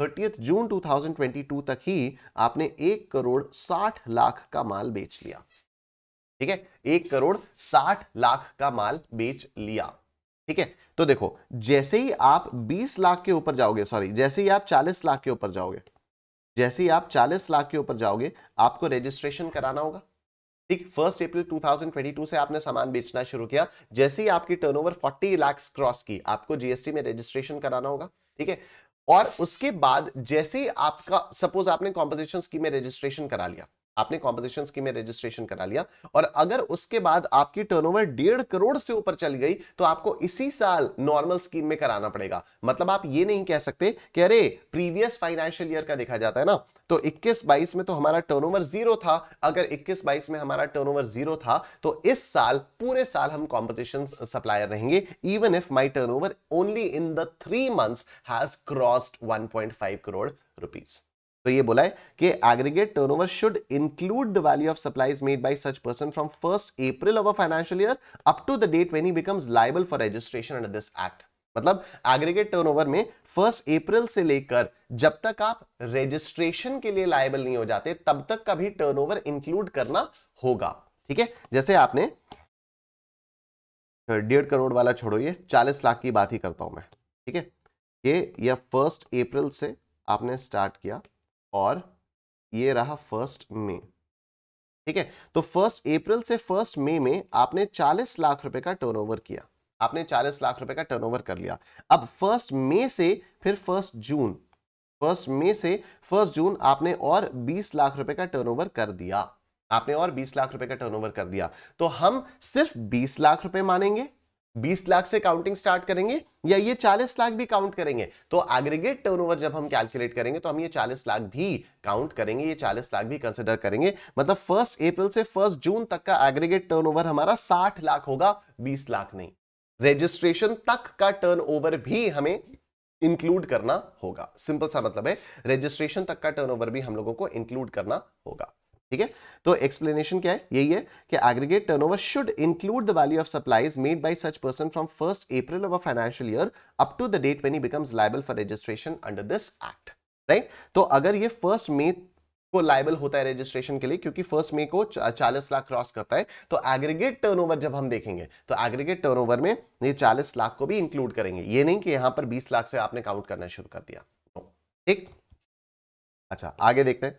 थर्टियथ जून 2022 तक ही आपने एक करोड़ साठ लाख का माल बेच लिया ठीक है एक करोड़ साठ लाख का माल बेच लिया ठीक है तो देखो जैसे ही आप 20 लाख के ऊपर जाओगे सॉरी जैसे ही आप 40 लाख के ऊपर जाओगे जैसे ही आप 40 लाख के ऊपर जाओगे आपको रजिस्ट्रेशन कराना होगा ठीक फर्स्ट अप्रैल 2022 से आपने सामान बेचना शुरू किया जैसे ही आपकी टर्नओवर 40 लाख क्रॉस की आपको जीएसटी में रजिस्ट्रेशन कराना होगा ठीक है और उसके बाद जैसे ही आपका सपोज आपने कॉम्पोजिशन की रजिस्ट्रेशन करा लिया आपने कॉम्पोजिशन की में रजिस्ट्रेशन करा लिया और अगर उसके बाद आपकी टर्नओवर डेढ़ करोड़ से ऊपर चली गई तो आपको इसी साल नॉर्मल स्कीम में कराना पड़ेगा मतलब आप ये नहीं कह सकते कि अरे प्रीवियस फाइनेंशियल ईयर का देखा जाता है ना तो 21 22 में तो हमारा टर्नओवर जीरो था अगर 21 22 में हमारा टर्नओवर जीरो था तो इस साल पूरे साल हम कॉम्पोजिशन सप्लायर रहेंगे even if my turnover only in the three months has crossed 1.5 crore rupees तो ये बोला है कि aggregate turnover should include the value of supplies made by such person from first April of a financial year up to the date when he becomes liable for registration under this act मतलब aggregate turnover में first April से लेकर जब तक आप registration के लिए liable नहीं हो जाते तब तक का भी टर्नओवर इंक्लूड करना होगा ठीक है जैसे आपने डेढ़ करोड़ वाला छोड़ो ये चालीस लाख की बात ही करता हूं मैं ठीक है ये यह फर्स्ट अप्रैल से आपने स्टार्ट किया और ये रहा फर्स्ट मे ठीक है तो फर्स्ट अप्रैल से फर्स्ट मई में आपने 40 लाख रुपए का टर्नओवर किया आपने 40 लाख रुपए का टर्नओवर कर लिया अब फर्स्ट मई से फिर फर्स्ट जून फर्स्ट मई से फर्स्ट जून आपने और 20 लाख रुपए का टर्नओवर कर दिया आपने और 20 लाख रुपए का टर्नओवर कर दिया तो हम सिर्फ 20 लाख रुपए मानेंगे 20 लाख से काउंटिंग स्टार्ट करेंगे या ये 40 लाख भी काउंट करेंगे तो एग्रीगेट टर्नओवर जब हम कैलकुलेट करेंगे तो हम ये 40 लाख भी काउंट करेंगे ये 40 लाख भी कंसिडर करेंगे मतलब फर्स्ट अप्रैल से फर्स्ट जून तक का एग्रीगेट टर्नओवर हमारा 60 लाख होगा 20 लाख नहीं रजिस्ट्रेशन तक का टर्न भी हमें इंक्लूड करना होगा सिंपल सा मतलब है रजिस्ट्रेशन तक का टर्नओवर भी हम लोगों को इंक्लूड करना होगा ठीक है तो एक्सप्लेनेशन क्या है यही है कि aggregate turnover should include the value of supplies made by such person from first April of a financial year up to the date when he becomes liable for registration under this act right तो अगर ये first मे को liable होता है registration के लिए क्योंकि first मे को चालीस लाख क्रॉस करता है तो एग्रीगेट टर्नओवर जब हम देखेंगे तो एग्रीगेट टर्नओवर में ये चालीस लाख को भी इंक्लूड करेंगे ये नहीं कि यहां पर बीस लाख से आपने काउंट करना शुरू कर दिया ठीक अच्छा आगे देखते हैं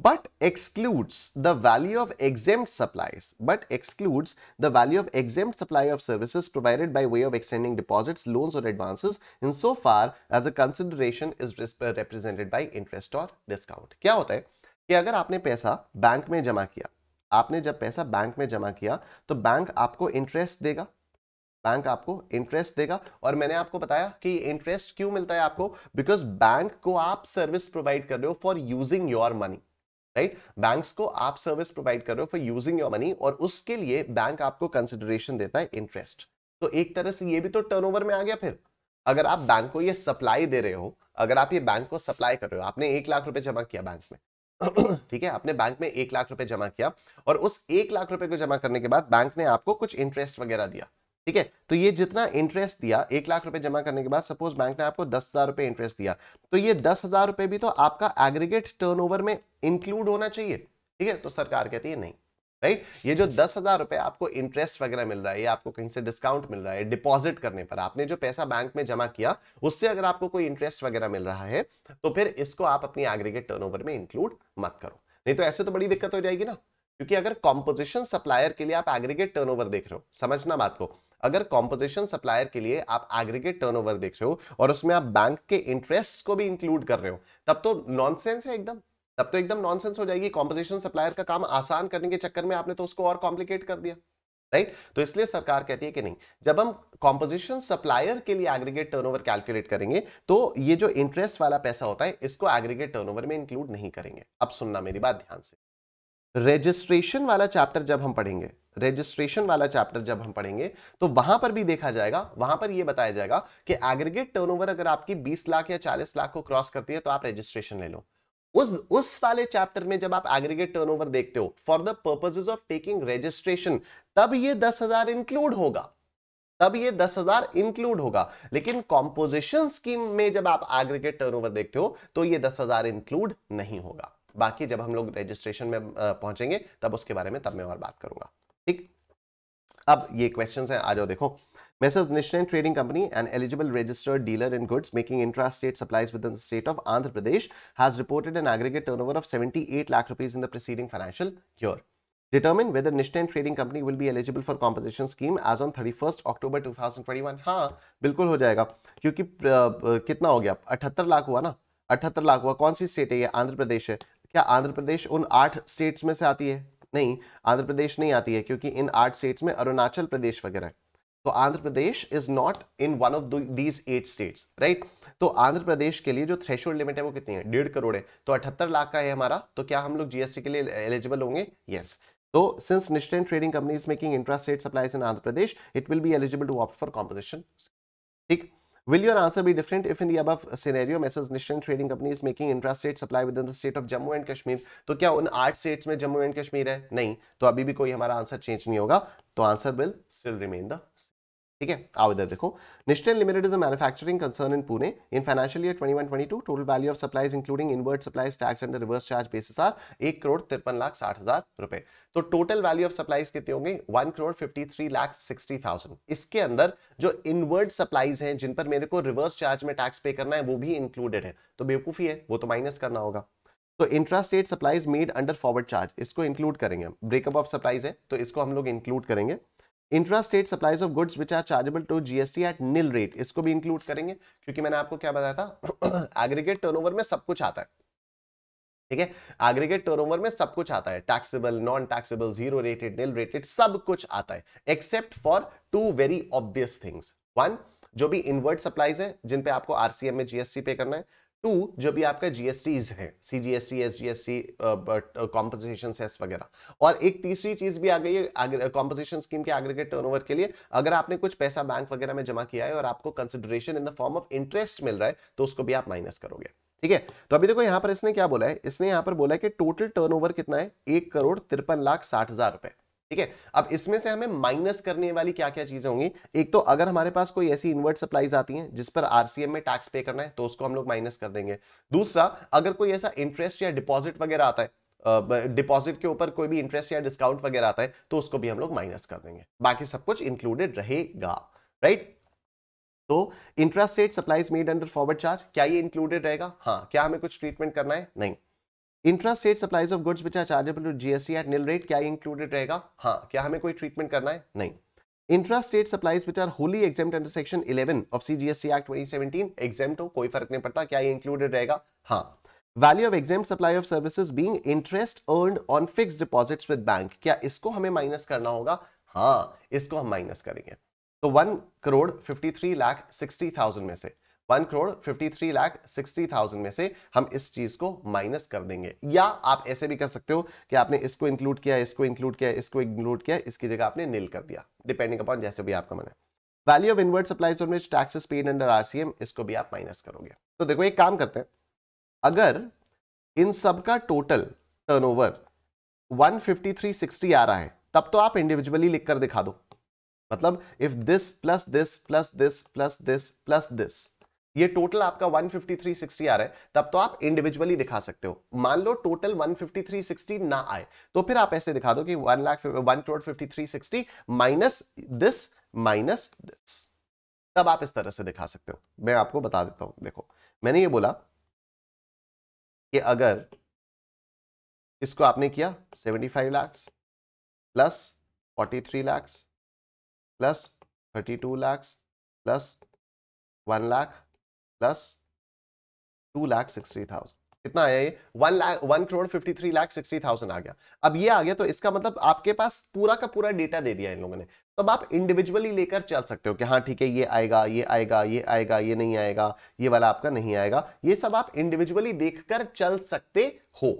but excludes the value of exempt supplies but excludes the value of exempt supply of services provided by way of extending deposits loans or advances insofar as the consideration is represented by interest or discount kya hota hai ki agar aapne paisa bank mein jama kiya aapne jab paisa bank mein jama kiya to bank aapko interest dega bank आपको interest देगा और मैंने आपको बताया कि interest क्यों मिलता है आपको बिकॉज बैंक को आप सर्विस प्रोवाइड कर रहे हो for using your money right right? Banks को आप सर्विस प्रोवाइड कर रहे हो फॉर यूजिंग योर मनी और उसके लिए बैंक आपको कंसिडरेशन देता है इंटरेस्ट तो एक तरह से ये भी तो टर्नओवर में आ गया फिर अगर आप बैंक को ये सप्लाई दे रहे हो अगर आप ये बैंक को सप्लाई कर रहे हो आपने एक लाख रुपए जमा किया बैंक में ठीक है आपने बैंक में एक लाख रुपए जमा किया और उस एक लाख रुपए को जमा करने के बाद बैंक ने आपको कुछ इंटरेस्ट वगैरह दिया ठीक है तो ये जितना इंटरेस्ट दिया एक लाख रुपए जमा करने के बाद सपोज बैंक ने आपको दस हजार रुपए इंटरेस्ट दिया तो ये दस हजार रुपए भी तो आपका एग्रीगेट टर्नओवर में इंक्लूड होना चाहिए ठीक है तो सरकार कहती है नहीं राइट ये जो दस हजार रुपए आपको इंटरेस्ट वगैरह मिल रहा है ये आपको कहीं से डिस्काउंट मिल रहा है डिपॉजिट करने पर आपने जो पैसा बैंक में जमा किया उससे अगर आपको कोई इंटरेस्ट वगैरह मिल रहा है तो फिर इसको आप अपनी एग्रीगेट टर्न में इंक्लूड मत करो नहीं तो ऐसे तो बड़ी दिक्कत हो जाएगी ना क्योंकि अगर कॉम्पोजिशन सप्लायर के लिए आप एग्रीगेट टर्नओवर देख रहे हो समझना बात को अगर कॉम्पोजिशन सप्लायर के लिए आप एग्रीगेट टर्नओवर देख रहे हो और उसमें आप बैंक के इंटरेस्ट को भी इंक्लूड कर रहे हो तब तो नॉनसेंस है एकदम तब तो एकदम नॉनसेंस हो जाएगी कॉम्पोजिशन सप्लायर का काम आसान करने के चक्कर में आपने तो उसको और कॉम्प्लिकेट कर दिया राइट right? तो इसलिए सरकार कहती है कि नहीं जब हम कॉम्पोजिशन सप्लायर के लिए एग्रीगेट टर्नओवर कैलकुलेट करेंगे तो ये जो इंटरेस्ट वाला पैसा होता है इसको एग्रीगेट टर्नओवर में इंक्लूड नहीं करेंगे अब सुनना मेरी बात ध्यान से रजिस्ट्रेशन वाला चैप्टर जब हम पढ़ेंगे रजिस्ट्रेशन वाला चैप्टर जब हम पढ़ेंगे तो वहां पर भी देखा जाएगा वहां पर यह बताया जाएगा कि एग्रीगेट टर्नओवर अगर आपकी 20 लाख या 40 लाख को क्रॉस करती है तो आप रजिस्ट्रेशन ले लो उस उस वाले चैप्टर में जब आप एग्रीगेट टर्नओवर देखते हो for the purposes of taking registration तब ये दस हजार इंक्लूड होगा तब ये दस हजार इंक्लूड होगा लेकिन कॉम्पोजिशन स्कीम में जब आप एग्रीगेट टर्नओवर देखते हो तो ये दस हजार इंक्लूड नहीं होगा बाकी जब हम लोग रजिस्ट्रेशन में पहुंचेंगे तब उसके बारे में तब मैं और बात करूंगा ठीक अब ये क्वेश्चन है आ जाओ देखो messrs Nishchay trading company and eligible registered dealer in goods making intra state supplies within the state of Andhra Pradesh has reported an aggregate turn of seventy lakh rupees in the preceding financial year company will Nishtan eligible for composition scheme as on thirty first October to 31st October 2021. हाँ, बिल्कुल हो जाएगा क्योंकि कितना हो गया अठहत्तर लाख हुआ ना अठहत्तर लाख हुआ कौन सी स्टेट है ये आंध्र प्रदेश है क्या आंध्र प्रदेश उन आठ स्टेट्स में से आती है नहीं आंध्र प्रदेश नहीं आती है क्योंकि इन आठ स्टेट्स में अरुणाचल प्रदेश वगैरह है तो Andhra Pradesh is not in one of these eight states right तो आंध्र प्रदेश के लिए जो थ्रेश लिमिट है वो कितनी है डेढ़ करोड़ है तो अठहत्तर लाख का है हमारा तो क्या हम लोग जीएसटी के लिए एलिजिबल होंगे यस yes. तो since Nishchan trading company is making intra state supplies in Andhra Pradesh it will be eligible to opt for composition ठीक Will your answer be different if in the above scenario Messrs. nishan Trading Company is making intrastate supply within the state of Jammu and Kashmir? तो क्या उन आठ states में jammu and kashmir है नहीं तो अभी भी कोई हमारा answer change नहीं होगा तो answer will still remain the ठीक है आओ इधर देखो Nishchal limited is a manufacturing concern in Pune in financial year 2122 total value of supplies including inward supplies tax and reverse charge basis are एक करोड़ तिरपन लाख साठ हजार रुपए तो टोटल वैल्यू ऑफ सप्लाईज कितने होंगे one crore fifty three lakh sixty thousand इसके अंदर जो इनवर्ड सप्लाईज हैं जिन पर मेरे को रिवर्स चार्ज में टैक्स पे करना है वो भी इंक्लूडेड है तो बेवकूफ़ी है वो तो माइनस करना होगा तो intrastate supplies made under forward charge इसको इंक्लूड करेंगे ब्रेकअप ऑफ सप्लाईज है तो इसको हम लोग इंक्लूड करेंगे intra state supplies of goods which are chargeable to GST at nil rate इसको भी इंक्लूड करेंगे क्योंकि मैंने आपको क्या बताया था एग्रीगेट टर्नओवर में सब कुछ आता है ठीक है एग्रीगेट टर्नओवर में सब कुछ आता है taxable non taxable zero rated nil rated सब कुछ आता है except for two very obvious things one जो भी इनवर्ट सप्लाईज है जिन पे आपको आरसीएम में जीएसटी पे करना है टू जो भी आपका जीएसटी है C G S C S G S T composition cess वगैरह और एक तीसरी चीज भी आ गई है कॉम्पोजिशन स्कीम के एग्रीगेट टर्नओवर के लिए अगर आपने कुछ पैसा बैंक वगैरह में जमा किया है और आपको consideration in the form of interest मिल रहा है तो उसको भी आप माइनस करोगे ठीक है तो अभी देखो यहां पर इसने क्या बोला है इसने यहां पर बोला है कि टोटल टर्न कितना है एक करोड़ तिरपन लाख साठ हजार रुपए ठीक है अब इसमें से हमें माइनस करने वाली क्या क्या चीजें होंगी एक तो अगर हमारे पास कोई ऐसी इन्वर्ट सप्लाईज आती हैं जिस पर आरसीएम में टैक्स पे करना है तो उसको हम लोग माइनस कर देंगे दूसरा अगर कोई ऐसा इंटरेस्ट या डिपॉजिट वगैरह आता है डिपॉजिट के ऊपर कोई भी इंटरेस्ट या डिस्काउंट वगैरह आता है तो उसको भी हम लोग माइनस कर देंगे बाकी सब कुछ इंक्लूडेड रहेगा राइट तो interest rate supplies made under forward charge क्या ये इंक्लूडेड रहेगा हाँ क्या हमें कुछ ट्रीटमेंट करना है नहीं intra state supplies of goods which are chargeable to GST at nil rate क्या इंक्लूडेड रहेगा हाँ क्या हमें कोई ट्रीटमेंट करना है नहीं intra state supplies which are wholly exempt under section eleven of C GST act 2017 exempt हो कोई फर्क नहीं पड़ता क्या इंक्लूडेड रहेगा हाँ value of exempt supply of services being interest earn on fix deposits with bank क्या इसको हमें माइनस करना होगा हाँ इसको हम माइनस करेंगे तो one crore fifty three lakh sixty thousand में से one crore fifty three lakh sixty thousand में से हम इस चीज को माइनस कर देंगे या आप ऐसे भी कर सकते हो कि आपने इसको इंक्लूड किया इसको इंक्लूड किया इसको इंक्लूड किया इसकी जगह आपने नील कर दिया डिपेंडिंग अपॉन जैसे भी आपका मन है वैल्यू ऑफ इनवर्ट सप्लाई और which taxes paid under RCM इसको भी आप माइनस करोगे तो देखो एक काम करते हैं अगर इन सब का टोटल टर्नओवर 15360 आ रहा है तब तो आप इंडिविजुअली लिखकर दिखा दो मतलब if this plus this plus this plus this plus this ये टोटल आपका 15360 आ रहा है तब तो आप इंडिविजुअली दिखा सकते हो मान लो टोटल 15360 ना आए तो फिर आप ऐसे दिखा दो कि one lakh one crore fifty minus this minus this तब आप इस तरह से दिखा सकते हो मैं आपको बता देता हूं देखो मैंने ये बोला कि अगर इसको आपने किया 75 lakh plus forty three lakh plus thirty two lakh plus one lakh plus two lakh sixty thousand कितना आया ये one lakh one crore fifty three lakh sixty thousand आ गया अब ये आ गया तो इसका मतलब आपके पास पूरा का पूरा डेटा दे दिया इन लोगों ने तो अब आप इंडिविजुअली लेकर चल सकते हो कि हाँ ठीक है ये आएगा ये आएगा ये आएगा ये नहीं आएगा ये वाला आपका नहीं आएगा ये सब आप इंडिविजुअली देखकर चल सकते हो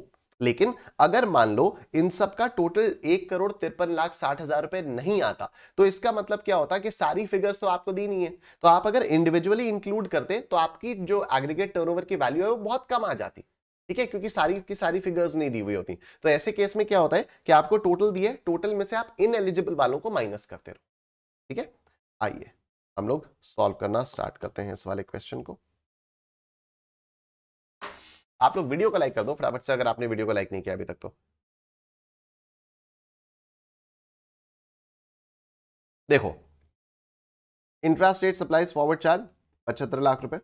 लेकिन अगर मान लो इन सब का टोटल एक करोड़ तिरपन लाख साठ हजार रुपए नहीं आता तो इसका मतलब क्या होता कि सारी फिगर्स तो आपको दी नहीं है तो आप अगर इंडिविजुअली इंक्लूड करते तो आपकी जो एग्रीगेट टर्नओवर की वैल्यू है वो बहुत कम आ जाती ठीक है क्योंकि सारी की सारी फिगर्स नहीं दी हुई होती तो ऐसे केस में क्या होता है कि आपको टोटल दिए टोटल में से आप इन एलिजिबल वालों को माइनस करते रहो ठीक है आइए हम लोग सॉल्व करना स्टार्ट करते हैं इस वाले क्वेश्चन को आप लोग वीडियो को लाइक कर दो फटाफट से अगर आपने वीडियो को लाइक नहीं किया अभी तक तो देखो इंट्रास्टेट सप्लाई फॉरवर्ड चार्ज पचहत्तर लाख रुपए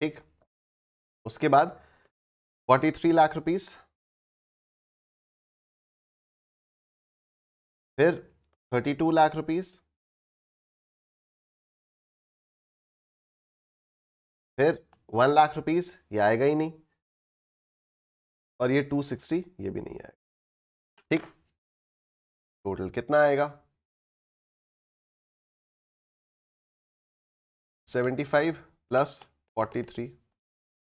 ठीक उसके बाद फोर्टी थ्री लाख रुपीस फिर थर्टी टू लाख रुपीस फिर वन लाख रुपीस ये आएगा ही नहीं और ये टू सिक्सटी ये भी नहीं आएगा ठीक टोटल कितना आएगा seventy five plus forty three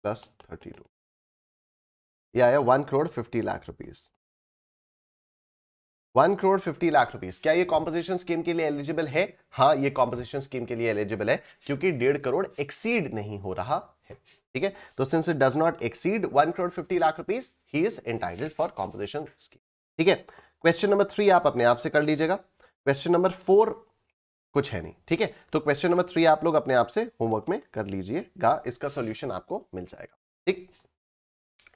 plus thirty two ये आया one crore fifty lakh rupees one crore fifty lakh rupees क्या ये कॉम्पोजिशन स्कीम के लिए एलिजिबल है हाँ ये कॉम्पोजिशन स्कीम के लिए एलिजिबल है क्योंकि डेढ़ करोड़ एक्सीड नहीं हो रहा है ठीक है तो since it does not exceed one crore fifty lakh rupees he is entitled for composition scheme ठीक है क्वेश्चन नंबर थ्री आप अपने आप से कर लीजिएगा क्वेश्चन नंबर फोर कुछ है नहीं ठीक है तो क्वेश्चन नंबर थ्री आप लोग अपने आप से होमवर्क में कर लीजिएगा इसका सोल्यूशन आपको मिल जाएगा ठीक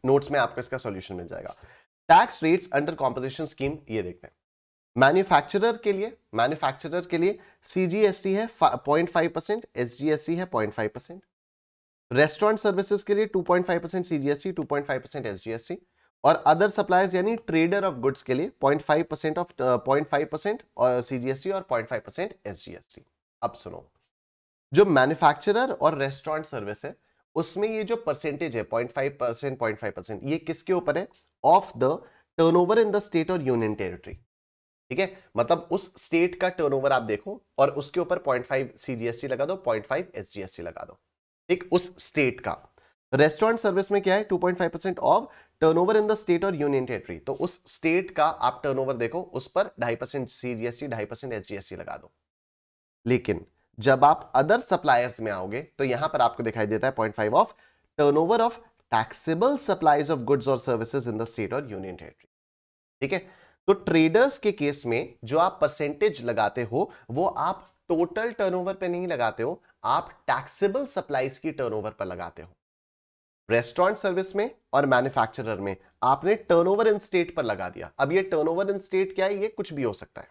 नोट्स में आपको इसका सोल्यूशन मिल जाएगा tax rates under composition scheme ये देखते हैं मैन्युफैक्चरर के लिए मैन्युफैक्चरर के लिए सीजीएसटी है पॉइंट फाइव परसेंट एसजीएसटी है point five percent restaurant services के लिए two point five percent CGST two point five percent SGST और अदर सप्लायर्स यानी ट्रेडर ऑफ गुड्स के लिए point five percent of point five percent और CGST और point five percent SGST अब सुनो जो मैन्युफैक्चरर और रेस्टोरेंट सर्विस है उसमें ये जो परसेंटेज है point five percent point five percent ये किसके ऊपर है of the turnover in the state और यूनियन टेरिटरी ठीक है मतलब उस स्टेट का टर्नओवर आप देखो और उसके ऊपर 0.5 सीजीएसटी लगा दो 0.5 एसजीएसटी लगा दो ठीक उस स्टेट का रेस्टोरेंट सर्विस में क्या है 2.5 percent of turnover in the state और यूनियन टेरिटरी तो उस स्टेट का आप टर्नओवर देखो उस पर ढाई परसेंट सीजीएसटी ढाई परसेंट एसजीएसटी लगा दो लेकिन जब आप अदर सप्लायर्स में आओगे तो यहां पर आपको दिखाई देता है point five of turnover of taxable supplies of goods और सर्विसेज इन द स्टेट और यूनियन टेरिटरी ठीक है तो ट्रेडर्स के केस में जो आप परसेंटेज लगाते हो वो आप टोटल टर्नओवर पे नहीं लगाते हो आप टैक्सेबल सप्लाईज की टर्नओवर पर लगाते हो रेस्टोरेंट सर्विस में और मैन्युफैक्चरर में आपने टर्नओवर इन स्टेट पर लगा दिया अब ये टर्नओवर इन स्टेट क्या है ये कुछ भी हो सकता है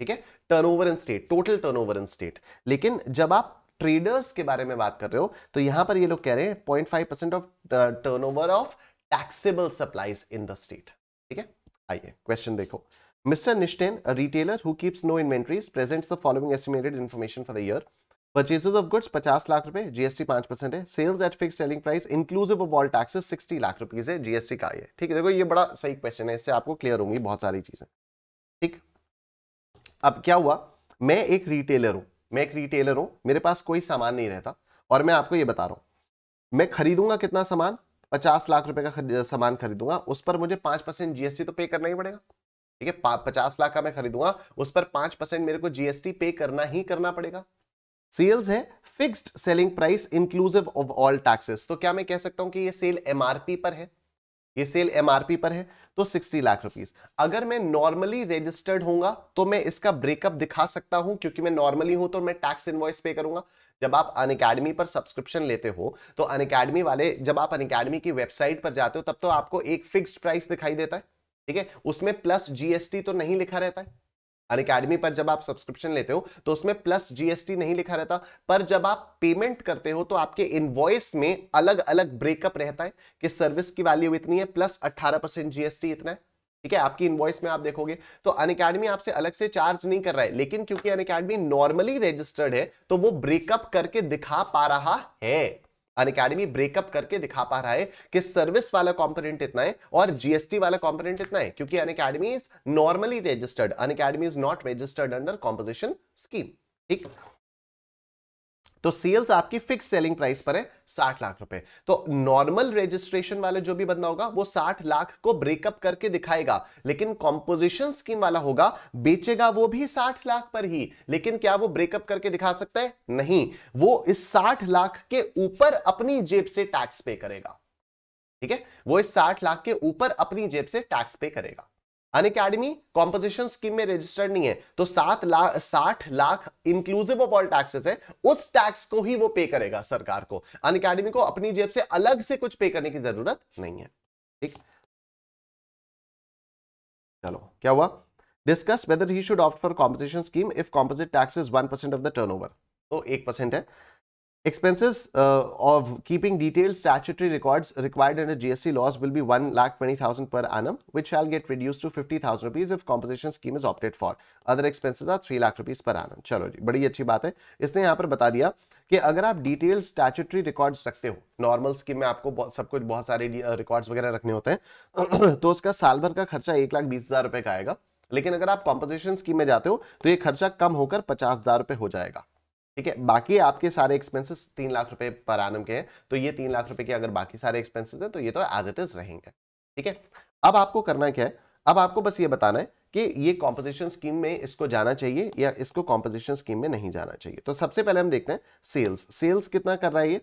ठीक है turnover in state total turnover in state लेकिन जब आप ट्रेडर्स के बारे में बात कर रहे हो तो यहां पर ये लोग कह रहे हैं point five percent of turnover of taxable supplies in the state ठीक है आइए क्वेश्चन देखो mister Nishten, retailer who keeps no inventories inventories, the following estimated information for the year year. Of goods पचास लाख रुपए GST पांच percent है sales at fix selling price inclusive of all taxes sixty lakh rupees है GST का ये ठीक है देखो ये बड़ा सही क्वेश्चन है इससे आपको क्लियर होंगी बहुत सारी चीजें ठीक अब क्या हुआ मैं एक रिटेलर हूं मैं एक रिटेलर हूं मेरे पास कोई सामान नहीं रहता और मैं आपको ये बता रहा हूं मैं खरीदूंगा कितना सामान पचास लाख रुपए का खर, सामान खरीदूंगा उस पर मुझे पांच परसेंट जीएसटी तो पे करना ही पड़ेगा ठीक है पचास लाख का मैं खरीदूंगा उस पर पांच परसेंट मेरे को जीएसटी पे करना ही करना पड़ेगा सेल्स है fixed selling price inclusive of all taxes तो क्या मैं कह सकता हूं कि ये सेल एमआरपी पर है ये सेल एमआरपी पर है तो 60 लाख रुपीस अगर मैं नॉर्मली रजिस्टर्ड होऊंगा तो मैं इसका ब्रेकअप दिखा सकता हूं क्योंकि मैं नॉर्मली हूं तो मैं टैक्स इनवॉइस पे करूंगा जब आप अन अकेडमी पर सब्सक्रिप्शन लेते हो तो अन अकेडमी वाले जब आप अन अकेडमी की वेबसाइट पर जाते हो तब तो आपको एक फिक्स प्राइस दिखाई देता है ठीक है उसमें प्लस जीएसटी तो नहीं लिखा रहता है अन अकेडमी पर जब आप सब्सक्रिप्शन लेते हो तो उसमें प्लस जीएसटी नहीं लिखा रहता पर जब आप पेमेंट करते हो तो आपके इनवॉइस में अलग अलग ब्रेकअप रहता है कि सर्विस की वैल्यू इतनी है प्लस 18 परसेंट जीएसटी इतना है ठीक है आपकी इनवॉइस में आप देखोगे तो अन अकेडमी आपसे अलग से चार्ज नहीं कर रहा है लेकिन क्योंकि अन अकेडमी नॉर्मली रजिस्टर्ड है तो वो ब्रेकअप करके दिखा पा रहा है अनकेडमी अकेडमी ब्रेकअप करके दिखा पा रहा है कि सर्विस वाला कॉम्पोनेंट इतना है और जीएसटी वाला कॉम्पोनेंट इतना है क्योंकि Unacademy is normally registered Unacademy is not registered under composition scheme ठीक तो सेल्स आपकी फिक्स सेलिंग प्राइस पर है साठ लाख रुपए तो नॉर्मल रजिस्ट्रेशन वाले जो भी बंदा होगा वो साठ लाख को ब्रेकअप करके दिखाएगा लेकिन कॉम्पोजिशन स्कीम वाला होगा बेचेगा वो भी साठ लाख पर ही लेकिन क्या वो ब्रेकअप करके दिखा सकता है नहीं वो इस साठ लाख के ऊपर अपनी जेब से टैक्स पे करेगा ठीक है वो इस साठ लाख के ऊपर अपनी जेब से टैक्स पे करेगा अनकेडमी अकेडमी कॉम्पोजिशन स्कीम में रजिस्टर्ड नहीं है तो सात लाख साठ लाख इंक्लूसिव ऑफ ऑल टैक्सेस है उस टैक्स को ही वो पे करेगा सरकार को अनकेडमी को अपनी जेब से अलग से कुछ पे करने की जरूरत नहीं है ठीक चलो क्या हुआ discuss whether he should opt for composition scheme if composite tax is one percent of the turn तो एक परसेंट है Expenses uh, of keeping detailed statutory records required under GST laws will be lakh 1,20,000 per annum, which shall get reduced to 50,000 rupees if compensation scheme is opted for. Other expenses are 3 lakh rupees per annum. चलो जी बड़ी अच्छी बात है इसने यहाँ पर बता दिया कि अगर आप detailed statutory records रखते हो normal scheme में आपको सब कुछ बहुत सारे records वगैरह रखने होते हैं तो उसका साल भर का खर्चा एक लाख बीस हजार रुपए का आएगा लेकिन अगर आप कॉम्पोजिशन स्कीम में जाते हो तो ये खर्चा कम होकर पचास हजार रुपए हो जाएगा ठीक है बाकी आपके सारे एक्सपेंसेस तीन लाख रुपए पर आनम के हैं तो ये तीन लाख रुपए के अगर बाकी सारे एक्सपेंसेस हैं तो ये तो एज इट इज रहेंगे ठीक है अब आपको करना क्या है अब आपको बस ये बताना है कि ये कॉम्पोजिशन स्कीम में इसको जाना चाहिए या इसको कॉम्पोजिशन स्कीम में नहीं जाना चाहिए तो सबसे पहले हम देखते हैं सेल्स सेल्स कितना कर रहा है ये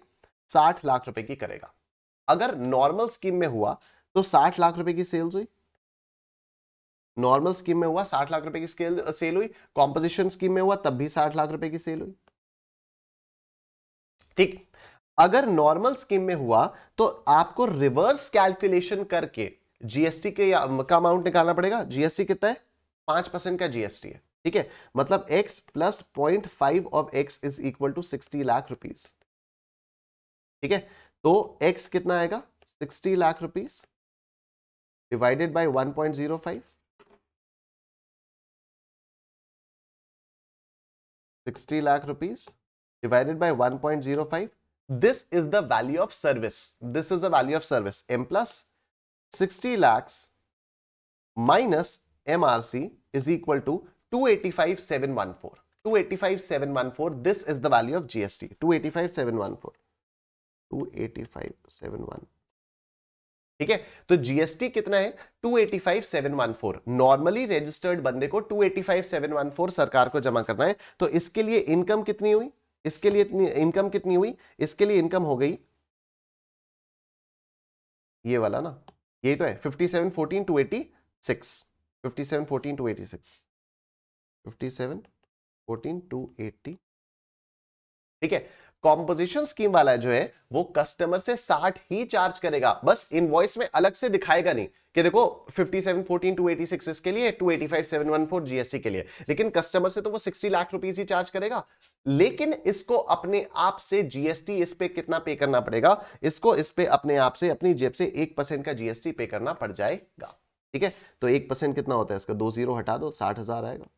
साठ लाख रुपए की करेगा अगर नॉर्मल स्कीम में हुआ तो साठ लाख रुपए की सेल्स हुई नॉर्मल स्कीम में हुआ साठ लाख रुपए की सेल हुई कॉम्पोजिशन स्कीम में हुआ तब भी साठ लाख रुपए की सेल हुई ठीक अगर नॉर्मल स्कीम में हुआ तो आपको रिवर्स कैलकुलेशन करके जीएसटी के का अमाउंट निकालना पड़ेगा जीएसटी कितना है पांच परसेंट का जीएसटी है ठीक है मतलब x plus point five of x is equal to sixty lakh rupees ठीक है तो x कितना आएगा sixty lakh rupees divided by one point zero five sixty lakh rupees divided by 1.05. This is the value of service. This is the value of service. M plus 60 lakhs minus MRC is equal to 285,714. 285,714. This is the value of GST. 285,714. 285,714. ठीक है तो GST कितना है 285714 normally registered बंदे को 285714 सरकार को जमा करना है तो इसके लिए इनकम कितनी हुई इसके लिए इतनी इनकम कितनी हुई इसके लिए इनकम हो गई ये वाला ना यही तो है fifty seven fourteen two eighty six fifty seven fourteen two eighty six fifty seven fourteen two eighty ठीक है कॉम्पोजिशन स्कीम वाला जो है वो कस्टमर से साठ ही चार्ज करेगा बस इनवॉइस में अलग से दिखाएगा नहीं कि देखो 5714 के लिए 285714 जीएसटी के लिए लेकिन कस्टमर से तो वो 60 लाख रुपीज ही चार्ज करेगा लेकिन इसको अपने आप से जीएसटी इस पे कितना पे करना पड़ेगा इसको इस पे अपने आप से अपनी जेब से एक परसेंट का जीएसटी पे करना पड़ जाएगा ठीक है तो एक परसेंट कितना होता है इसका दो जीरो हटा दो साठ आएगा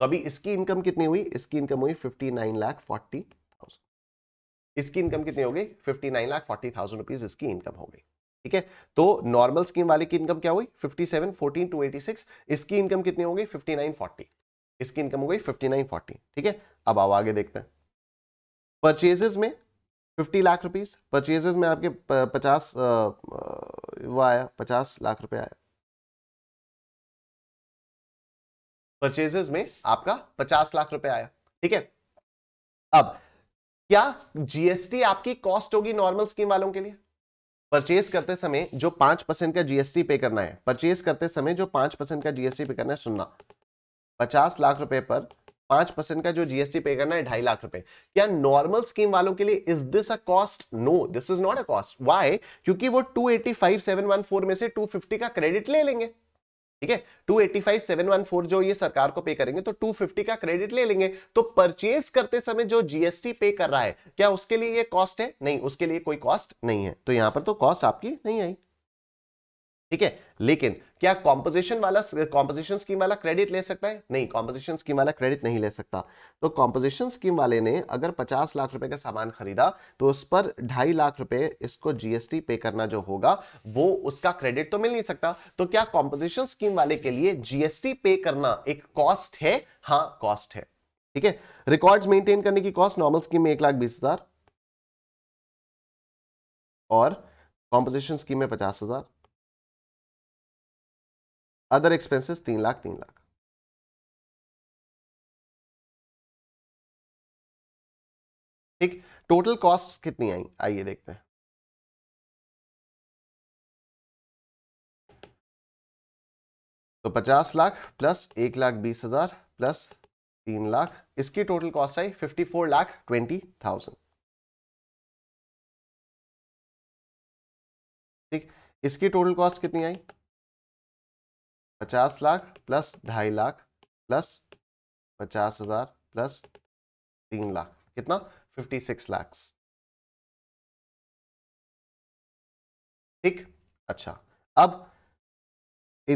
तो अभी इसकी इनकम कितनी हुई इसकी इनकम हुई fifty nine lakh forty thousand इसकी इनकम कितनी हो गई fifty nine lakh forty thousand rupees इसकी इनकम हो गई ठीक है तो नॉर्मल स्कीम वाले की इनकम क्या हुई fifty seven fourteen two eighty six इसकी इनकम कितनी हो गई फिफ्टी नाइन फोर्टी इसकी इनकम हो गई फिफ्टी नाइन फोर्टी ठीक है अब आओ आगे देखते हैं परचेजेस में फिफ्टी लाख रुपीज परचेजेस में आपके पचास वो आया पचास लाख रुपए आया परचेजेस में आपका पचास लाख रुपए आया ठीक है अब क्या जीएसटी आपकी कॉस्ट होगी नॉर्मल स्कीम वालों के लिए परचेज करते समय जो पांच परसेंट का जीएसटी पे करना है परचेज करते समय जो पांच परसेंट का जीएसटी पे करना है सुनना पचास लाख रुपए पर पांच परसेंट का जो जीएसटी पे करना है ढाई लाख रुपए क्या नॉर्मल स्कीम वालों के लिए is this a cost no this is not a cost why क्योंकि वो two eighty five seven one four में से टू फिफ्टी का क्रेडिट ले लेंगे ठीक है वन फोर जो ये सरकार को पे करेंगे तो 250 का क्रेडिट ले लेंगे तो परचेज करते समय जो जीएसटी पे कर रहा है क्या उसके लिए ये कॉस्ट है नहीं उसके लिए कोई कॉस्ट नहीं है तो यहां पर तो कॉस्ट आपकी नहीं आई ठीक है लेकिन क्या कॉम्पोजिशन वाला कॉम्पोजिशन स्कीम वाला क्रेडिट ले सकता है नहीं कॉम्पोजिशन स्कीम वाला क्रेडिट नहीं ले सकता तो कॉम्पोजिशन स्कीम वाले ने अगर 50 लाख रुपए का सामान खरीदा तो उस पर ढाई लाख रुपए इसको जीएसटी पे करना जो होगा वो उसका क्रेडिट तो मिल नहीं सकता तो क्या कॉम्पोजिशन स्कीम वाले के लिए जीएसटी पे करना एक कॉस्ट है हाँ कॉस्ट है ठीक है रिकॉर्ड मेंटेन करने की कॉस्ट नॉर्मल स्कीम में एक लाख बीस हजार और कॉम्पोजिशन स्कीम में पचास हजार अदर एक्सपेंसेस तीन लाख तीन लाख ठीक टोटल कॉस्ट कितनी आई आइए देखते हैं तो पचास लाख प्लस एक लाख बीस हजार प्लस तीन लाख इसकी टोटल कॉस्ट आई fifty four lakh twenty thousand ठीक इसकी टोटल कॉस्ट कितनी आई पचास लाख प्लस ढाई लाख प्लस पचास हजार प्लस तीन लाख कितना फिफ्टी सिक्स लैक्स ठीक अच्छा अब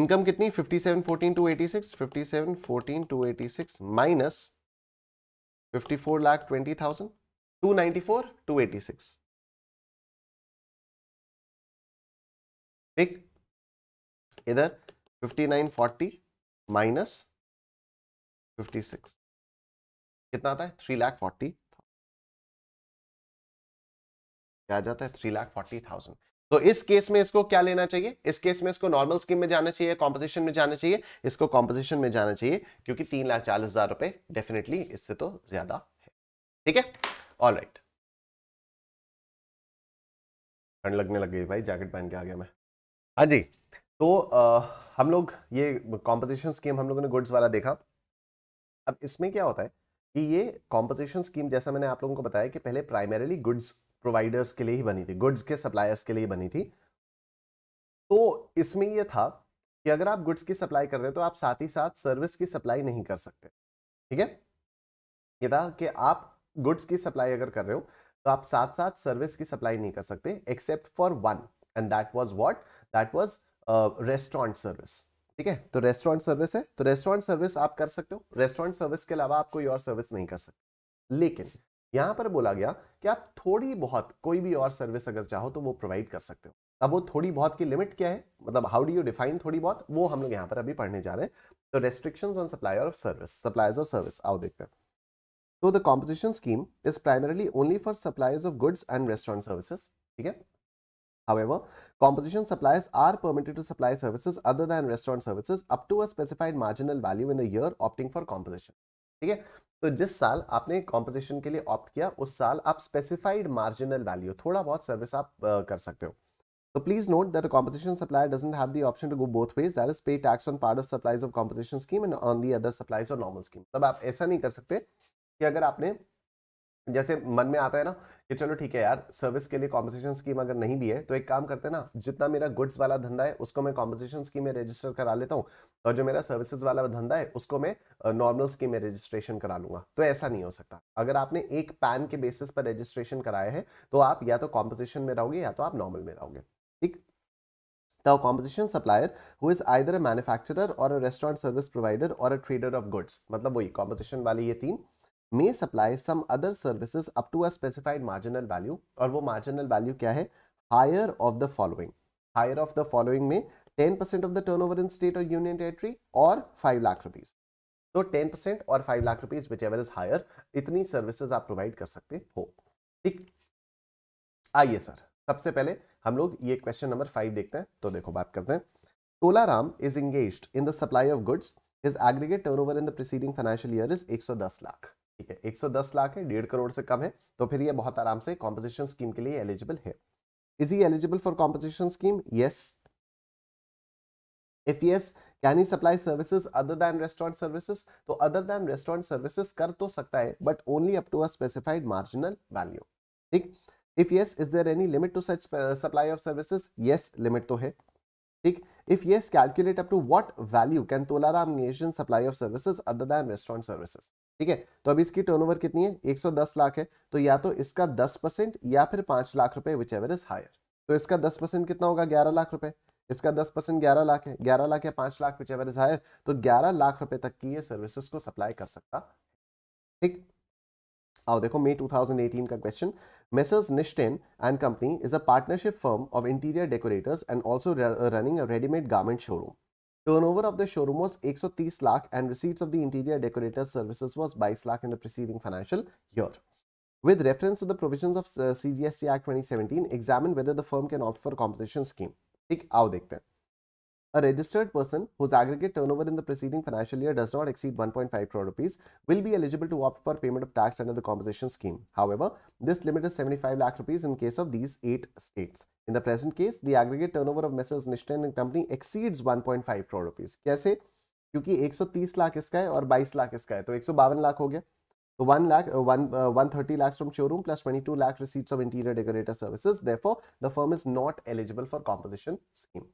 इनकम कितनी fifty seven fourteen two eighty six fifty seven fourteen two eighty six minus fifty four lakh twenty thousand two ninety four two eighty six ठीक इधर 5940 माइनस 56 कितना आता है थ्री लाख फोर्टी क्या जाता है थ्री लाख फोर्टी थाउजेंड तो इस केस में इसको क्या लेना चाहिए इस केस में इसको नॉर्मल स्कीम में जाना चाहिए कॉम्पोजिशन में जाना चाहिए इसको कॉम्पोजिशन में जाना चाहिए क्योंकि तीन लाख चालीस हजार रुपए डेफिनेटली इससे तो ज्यादा है ठीक है ऑल राइट ठंड लगने लग गई भाई जैकेट पहन के आ गया मैं हाँ जी तो आ, हम लोग ये कॉम्पोजिशन स्कीम हम लोगों ने गुड्स वाला देखा अब इसमें क्या होता है कि ये कॉम्पोजिशन स्कीम जैसा मैंने आप लोगों को बताया कि पहले प्राइमरीली गुड्स प्रोवाइडर्स के लिए ही बनी थी गुड्स के सप्लायर्स के लिए बनी थी तो इसमें यह था कि अगर आप गुड्स की सप्लाई कर रहे हो तो आप साथ ही साथ सर्विस की सप्लाई नहीं कर सकते ठीक है ये था कि आप गुड्स की सप्लाई अगर कर रहे हो तो आप साथ साथ सर्विस की सप्लाई नहीं कर सकते except for one and that was what that was restaurant service ठीक है तो रेस्टोरेंट सर्विस है तो रेस्टोरेंट सर्विस आप कर सकते हो रेस्टोरेंट सर्विस के अलावा आप कोई और सर्विस नहीं कर सकते लेकिन यहां पर बोला गया कि आप थोड़ी बहुत कोई भी और सर्विस अगर चाहो तो वो प्रोवाइड कर सकते हो अब वो थोड़ी बहुत की लिमिट क्या है मतलब हाउ डू यू डिफाइन थोड़ी बहुत वो हम लोग यहाँ पर अभी पढ़ने जा रहे हैं तो restrictions on supplier of service suppliers of service आओ देखते हैं तो the composition scheme is primarily only for suppliers of goods and restaurant services ठीक है However, composition suppliers are permitted to supply services other than restaurant services up to a specified marginal value in the year opting for composition. ठीक है तो जिस साल आपने composition के लिए opt किया उस साल आप specified marginal value थोड़ा बहुत service आप uh, कर सकते हो So please note that a composition supplier doesn't have the option to go both ways. That is, pay tax on part of supplies of composition scheme and on the other supplies or normal scheme. तब आप ऐसा नहीं कर सकते कि अगर आपने जैसे मन में आता है ना कि चलो ठीक है यार सर्विस के लिए कॉम्पोजिशन स्कीम अगर नहीं भी है तो एक काम करते ना जितना मेरा गुड्स वाला धंधा है उसको मैं कॉम्पोजिशन स्कीम में रजिस्टर करा लेता हूँ और जो मेरा सर्विसेज वाला धंधा है उसको मैं नॉर्मल स्कीम में रजिस्ट्रेशन करा लूंगा तो ऐसा नहीं हो सकता अगर आपने एक पैन के बेसिस पर रजिस्ट्रेशन कराया है तो आप या तो कॉम्पोजिशन में रहोगे या तो आप नॉर्मल में रहोगे ठीक The तो composition supplier who is either a manufacturer or a restaurant service provider or a trader of goods मतलब वही composition वाले ये तीन may supply some other services up to a specified marginal value और वो मार्जिनल वैल्यू क्या है higher of the following higher of the following में ten percent of the turnover in state और यूनियन टेरेटरी तो और five lakh rupees तो ten percent और five lakh rupees whichever is higher इतनी सर्विसेज आप प्रोवाइड कर सकते हो ठीक आइए सर सबसे पहले हम लोग ये क्वेश्चन नंबर फाइव देखते हैं तो देखो बात करते हैं Tolaram is engage in the supply of goods his aggregate turnover in the preceding financial year is एक सौ दस लाख ठीक है 110 लाख है डेढ़ करोड़ से कम है तो फिर ये बहुत आराम से कॉम्पोजिशन स्कीम के लिए एलिजिबल है is he eligible for composition scheme yes if yes can he supply services other than restaurant services तो अदर दैन रेस्टोरेंट सर्विसेज कर तो सकता है but only up to a specified marginal value ठीक if yes is there any limit to such supply of services yes limit तो है ठीक if yes calculate up to what value can Tolaram नेशन supply of services other than restaurant services ठीक है तो अभी इसकी टर्नओवर कितनी है 110 लाख है तो या तो इसका 10 परसेंट या फिर 5 लाख रुपए विच एवर इज हायर तो इसका 10 परसेंट कितना होगा 11 लाख रुपए इसका 10 परसेंट ग्यारह लाख है 11 लाख या 5 lakh whichever is higher तो 11 लाख रुपए तक की ये सर्विसेज को सप्लाई कर सकता ठीक आओ देखो मे 2018 का question Messrs. Nishtin and company is a partnership firm of interior decorators and also running a readymade made showroom Turnover of the showroom was 130 lakh and receipts of the interior decorator services was 22 lakh in the preceding financial year. With reference to the provisions of uh, CGST Act 2017, examine whether the firm can opt for compensation scheme. ठीक आओ a registered person whose aggregate turnover in the preceding financial year does not exceed 1.5 crore rupees will be eligible to opt for payment of tax under the compensation scheme. However, this limit is 75 lakh rupees in case of these 8 states. In the present case, the aggregate turnover of Messrs. Nishtan and company exceeds 1.5 crore rupees. कैसे? क्योंकि 130 lakh इसका है और 22 lakh इसका है तो 152 lakh हो गया So 1 lakh uh, 1 uh, 130 lakhs from showroom plus 22 lakh receipts of interior decorator services therefore the firm is not eligible for compensation scheme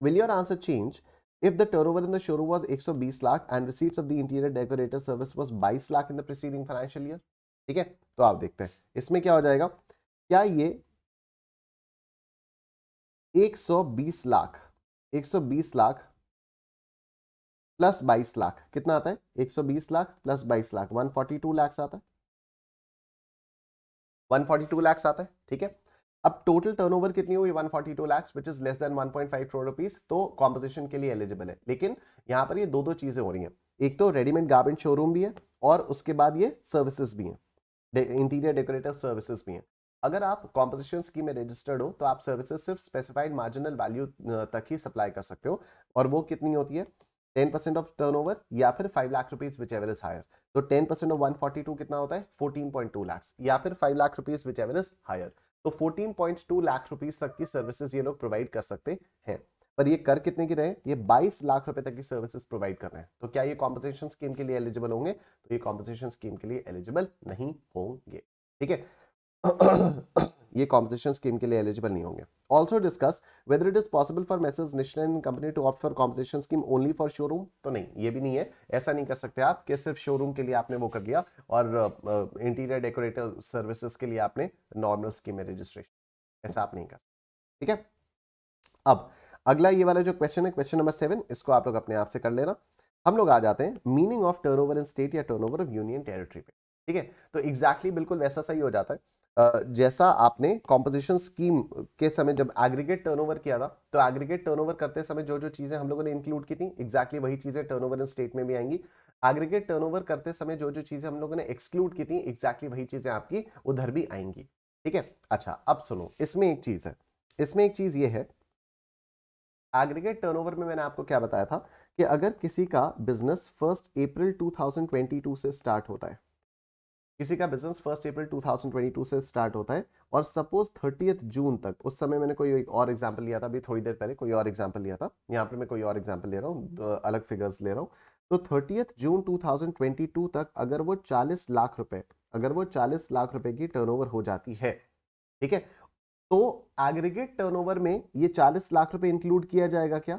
Will your answer change if the turnover in the showroom was 120 lakh and receipts of the interior decorator service was 22 lakh in the preceding financial year? ठीक है तो आप देखते हैं इसमें क्या हो जाएगा क्या ये 120 लाख 120 लाख प्लस 22 लाख कितना आता है 120 लाख प्लस 22 लाख 142 लाख आता है 142 लाख आता है ठीक है अब टोटल टर्नओवर कितनी हुई 142 forty two lakhs which is less than 1.5 crore rupees तो कॉम्पोजिशन के लिए एलिजिबल है लेकिन यहाँ पर ये दो दो चीज़ें हो रही हैं एक तो रेडीमेड गार्मेंट शोरूम भी है और उसके बाद ये सर्विसेज भी हैं इंटीरियर डेकोरेटिव सर्विसेज भी हैं अगर आप कॉम्पोजिशन स्कीम में रजिस्टर्ड हो तो आप सर्विसेज सिर्फ स्पेसिफाइड मार्जिनल वैल्यू तक ही सप्लाई कर सकते हो और वो कितनी होती है ten percent of turnover या फिर five lakh rupees whichever is higher तो ten percent of one forty two कितना होता है फोर्टीन पॉइंट टू लैक्स या फिर five lakh rupees whichever is higher तो 14.2 लाख रुपीज तक की सर्विसेज ये लोग प्रोवाइड कर सकते हैं पर ये कर कितने की रहे ये 22 लाख रुपए तक की सर्विसेज प्रोवाइड कर रहे हैं तो क्या ये कॉम्पोजिशन स्कीम के लिए एलिजिबल होंगे तो ये कॉम्पोजिशन स्कीम के लिए एलिजिबल नहीं होंगे ठीक है ये कॉम्पिटिशन स्कीम के लिए एलिजिबल नहीं होंगे also discuss whether it is possible for Messrs Nishchal company to opt for competition scheme only for showroom तो नहीं ये भी नहीं है ऐसा नहीं कर सकते आप कि सिर्फ शोरूम के लिए आपने वो कर लिया और इंटीरियर डेकोरेटर सर्विसेज के लिए आपने नॉर्मल स्कीम में रजिस्ट्रेशन ऐसा आप नहीं कर सकते ठीक है अब अगला ये वाला जो क्वेश्चन है क्वेश्चन नंबर सेवन इसको आप लोग अपने आप से कर लेना हम लोग आ जाते हैं meaning of turnover in state या turnover of union territory पे ठीक है तो एग्जैक्टली exactly बिल्कुल वैसा सही हो जाता है जैसा आपने कॉम्पोजिशन स्कीम के समय जब एग्रीगेट टर्नओवर किया था तो एग्रीगेट टर्नओवर करते समय जो जो चीज़ें हम लोगों ने इंक्लूड की थी एक्जैक्टली exactly वही चीज़ें टर्नओवर इन स्टेट में भी आएंगी एग्रीगेट टर्नओवर करते समय जो जो चीज़ें हम लोगों ने एक्सक्लूड की थी एक्जैक्टली exactly वही चीज़ें आपकी उधर भी आएंगी ठीक है अच्छा अब सुनो इसमें एक चीज़ है इसमें एक चीज़ ये है एग्रीगेट टर्नओवर में मैंने आपको क्या बताया था कि अगर किसी का बिजनेस फर्स्ट अप्रैल 2022 से स्टार्ट होता है किसी का बिजनेस फर्स्ट अप्रैल 2022 से स्टार्ट होता है और सपोज थर्टी जून तक उस समय मैंने कोई और एग्जाम्पल लिया था अभी थोड़ी देर पहले कोई और एग्जाम्पल लिया था यहाँ पर मैं कोई और एग्जाम्पल ले रहा हूँ अलग फिगर्स ले रहा हूँ तो थर्टी जून 2022 तक अगर वो 40 लाख रुपए अगर वो 40 लाख रुपए की टर्नओवर हो जाती है ठीक है तो एग्रीगेट टर्नओवर में ये 40 लाख रुपए इंक्लूड किया जाएगा क्या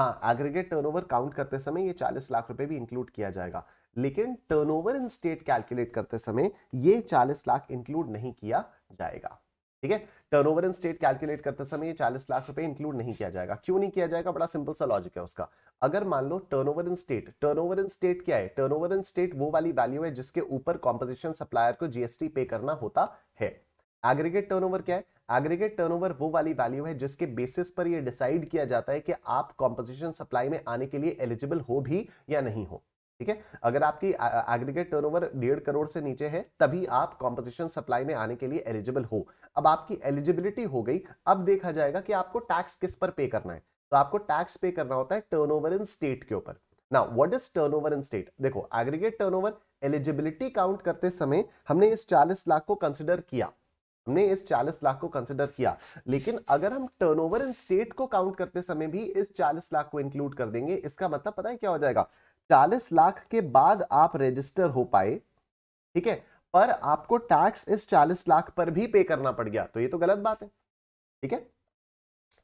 हाँ एग्रीगेट टर्नओवर काउंट करते समय ये 40 लाख रुपए भी इंक्लूड किया जाएगा लेकिन टर्नओवर इन स्टेट कैलकुलेट करते समय ये 40 लाख इंक्लूड नहीं किया जाएगा ठीक है टर्नओवर इन स्टेट कैलकुलेट करते समय ये 40 लाख रुपए इंक्लूड नहीं किया जाएगा क्यों नहीं किया जाएगा बड़ा सिंपल सा लॉजिक है उसका अगर मान लो turnover in state turnover in state क्या है टर्नओवर इन स्टेट वो वाली वैल्यू है जिसके ऊपर कॉम्पोजिशन सप्लायर को जीएसटी पे करना होता है एग्रीगेट टर्नओवर क्या है एग्रीगेट टर्नओवर वो वाली वैल्यू है जिसके बेसिस पर यह डिसाइड किया जाता है कि आप कॉम्पोजिशन सप्लाई में आने के लिए एलिजिबल हो भी या नहीं हो ठीक है अगर आपकी एग्रीगेट टर्नओवर डेढ़ करोड़ से नीचे है तभी आप कॉम्पोजिशन सप्लाई में आने के लिए एलिजिबल हो अब आपकी एलिजिबिलिटी हो गई अब देखा जाएगा कि आपको टैक्स किस पर पे करना है तो आपको टैक्स पे करना होता है टर्न इन स्टेट के ऊपर ना what is turnover in state देखो एग्रीगेट टर्नओवर एलिजिबिलिटी काउंट करते समय हमने इस 40 लाख को कंसिडर किया हमने इस 40 लाख को कंसिडर किया लेकिन अगर हम टर्नओवर इन स्टेट को काउंट करते समय भी इस 40 लाख को इंक्लूड कर देंगे इसका मतलब पता है क्या हो जाएगा चालीस लाख के बाद आप रजिस्टर हो पाए ठीक है पर आपको टैक्स इस चालीस लाख पर भी पे करना पड़ गया तो ये तो गलत बात है ठीक है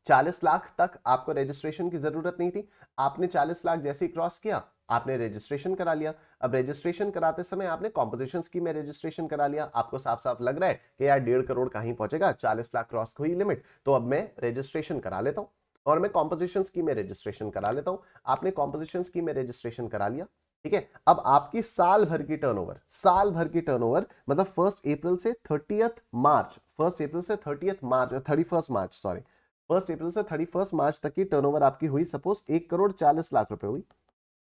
चालीस लाख तक आपको रजिस्ट्रेशन की जरूरत नहीं थी आपने चालीस लाख जैसे ही क्रॉस किया आपने रजिस्ट्रेशन करा लिया अब रजिस्ट्रेशन कराते समय आपने कॉम्पोजिशन की में रजिस्ट्रेशन करा लिया आपको साफ साफ लग रहा है कि यार डेढ़ करोड़ कहीं पहुंचेगा चालीस लाख क्रॉस हुई लिमिट तो अब मैं रजिस्ट्रेशन करा लेता हूं और मैं कॉम्पोजिशन की में रजिस्ट्रेशन करा लेता हूं आपने कॉम्पोजिशन की में रजिस्ट्रेशन करा लिया ठीक है अब आपकी साल भर की टर्नओवर साल भर की टर्नओवर मतलब फर्स्ट अप्रैल से थर्टीथ मार्च फर्स्ट अप्रैल से thirtieth March thirty March sorry first April से थर्टी मार्च तक की टर्नओवर आपकी हुई सपोज एक करोड़ चालीस लाख रुपए हुई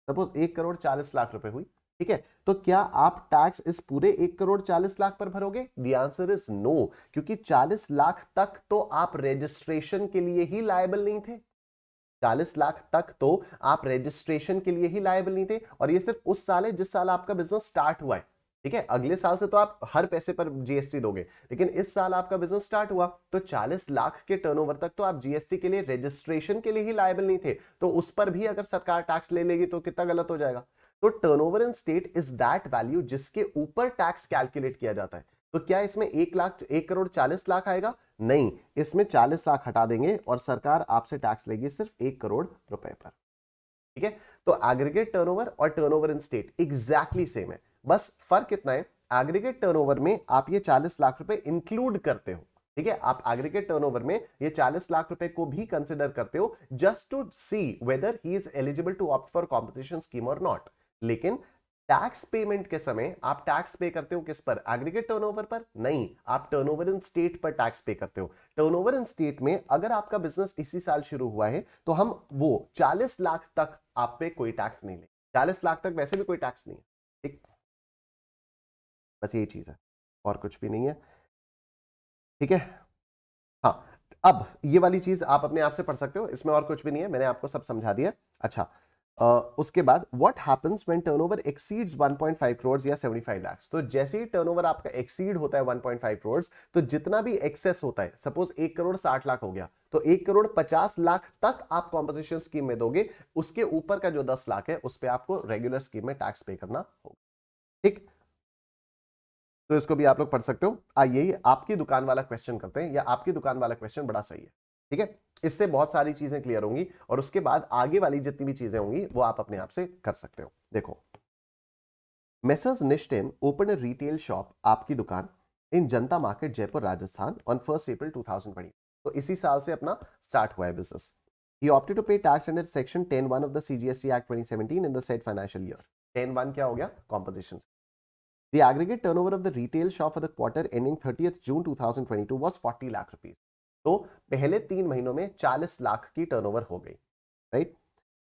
सपोज एक करोड़ चालीस लाख रुपए हुई ठीक है तो क्या आप टैक्स इस पूरे एक करोड़ चालीस लाख पर भरोगे दी आंसर इज नो क्योंकि चालीस लाख तक तो आप रजिस्ट्रेशन के लिए ही लाइबल नहीं थे चालीस लाख तक तो आप रजिस्ट्रेशन के लिए ही लायबल नहीं थे और ये सिर्फ उस साल है जिस साल आपका बिजनेस स्टार्ट हुआ है ठीक है अगले साल से तो आप हर पैसे पर जीएसटी दोगे लेकिन इस साल आपका बिजनेस स्टार्ट हुआ तो 40 लाख के टर्नओवर तक तो आप जीएसटी के लिए रजिस्ट्रेशन के लिए ही लायबल नहीं थे तो उस पर भी अगर सरकार टैक्स ले लेगी तो कितना गलत हो जाएगा तो turnover in state is that value जिसके ऊपर टैक्स कैलकुलेट किया जाता है तो क्या इसमें एक लाख एक करोड़ चालीस लाख आएगा नहीं इसमें चालीस लाख हटा देंगे और सरकार आपसे टैक्स लेगी सिर्फ एक करोड़ रुपए पर ठीक है तो एग्रीगेट टर्नओवर और turnover in state exactly same है बस फर्क इतना है एग्रीगेट टर्नओवर में आप ये चालीस लाख रुपए इंक्लूड करते हो ठीक है आप एग्रीगेट टर्नओवर में ये चालीस लाख रुपए को भी कंसिडर करते हो just to see whether he is eligible to opt for competition scheme और नॉट लेकिन टैक्स पेमेंट के समय आप टैक्स पे करते हो किस पर एग्रीगेट टर्नओवर पर नहीं आप टर्नओवर इन स्टेट पर टैक्स पे करते हो टर्नओवर इन स्टेट में अगर आपका बिजनेस इसी साल शुरू हुआ है तो हम वो 40 लाख तक आप पे कोई टैक्स नहीं लेंगे 40 लाख तक वैसे भी कोई टैक्स नहीं है ठीक बस यही चीज है और कुछ भी नहीं है ठीक है हाँ अब ये वाली चीज आप अपने आप से पढ़ सकते हो इसमें और कुछ भी नहीं है मैंने आपको सब समझा दिया अच्छा उसके बाद what happens when turnover exceeds 1.5 crore या 75 लाख तो जैसे ही टर्नओवर आपका एक्सीड होता है 1.5 करोड़ तो जितना भी एक्सेस होता है सपोज एक करोड़ साठ लाख हो गया तो एक करोड़ पचास लाख तक आप कॉम्पोजिशन स्कीम में दोगे उसके ऊपर का जो दस लाख है उस पर आपको रेगुलर स्कीम में टैक्स पे करना होगा ठीक तो इसको भी आप लोग पढ़ सकते हो आइए आपकी दुकान वाला क्वेश्चन करते हैं या आपकी दुकान वाला क्वेश्चन बड़ा सही है ठीक है इससे बहुत सारी चीजें क्लियर होंगी और उसके बाद आगे वाली जितनी भी चीजें होंगी वो आप अपने आप से कर सकते हो देखो मेसर्स निश्टेन ओपन ए रिटेल शॉप आपकी दुकान in Janata market Jaipur Rajasthan on first April 2020 तो इसी साल से अपना स्टार्ट हुआ है business he opted to pay tax under section 10.1 of the CGST act 2017 in the said financial year 10.1 क्या हो गया composition The aggregate turnover of the retail shop for the quarter ending 30th June 2022 was 40 lakh rupees. तो पहले तीन महीनों में 40 लाख की turnover हो गई right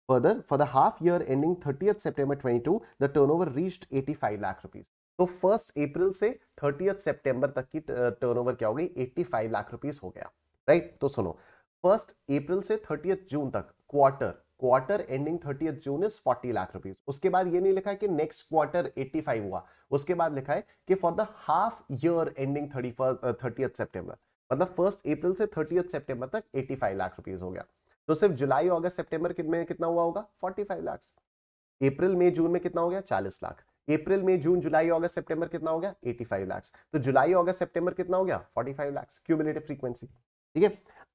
further for the half year ending thirtieth September 22 the turnover reached 85 lakh rupees तो फर्स्ट अप्रैल से थर्टियथ सेप्टेंबर तक की टर्नओवर uh, क्या हो गई 85 लाख रुपीज हो गया राइट तो सुनो फर्स्ट अप्रैल से थर्टियथ जून तक quarter quarter ending thirtieth June is 40 lakh rupees उसके बाद ये नहीं लिखा है कि नेक्स्ट क्वार्टर 85 हुआ उसके बाद लिखा है कि for the half year ending thirty first thirtieth September मतलब फर्स्ट अप्रैल से थर्टी सेप्टेम्बर तक एटी फाइव लाख रुपीज हो गया तो सिर्फ जुलाई अगस्त सेप्टेम्बर में कितना हुआ होगा 45 लाख अप्रैल मई जून में कितना हो गया चालीस लाख अप्रैल मई जून जुलाई अगस्त सितंबर कितना हो गया 85 लाख तो जुलाई अगस्त सितंबर कितना हो गया 45 लाख क्यूमुलेटिव फ्रीक्वेंसी ठीक है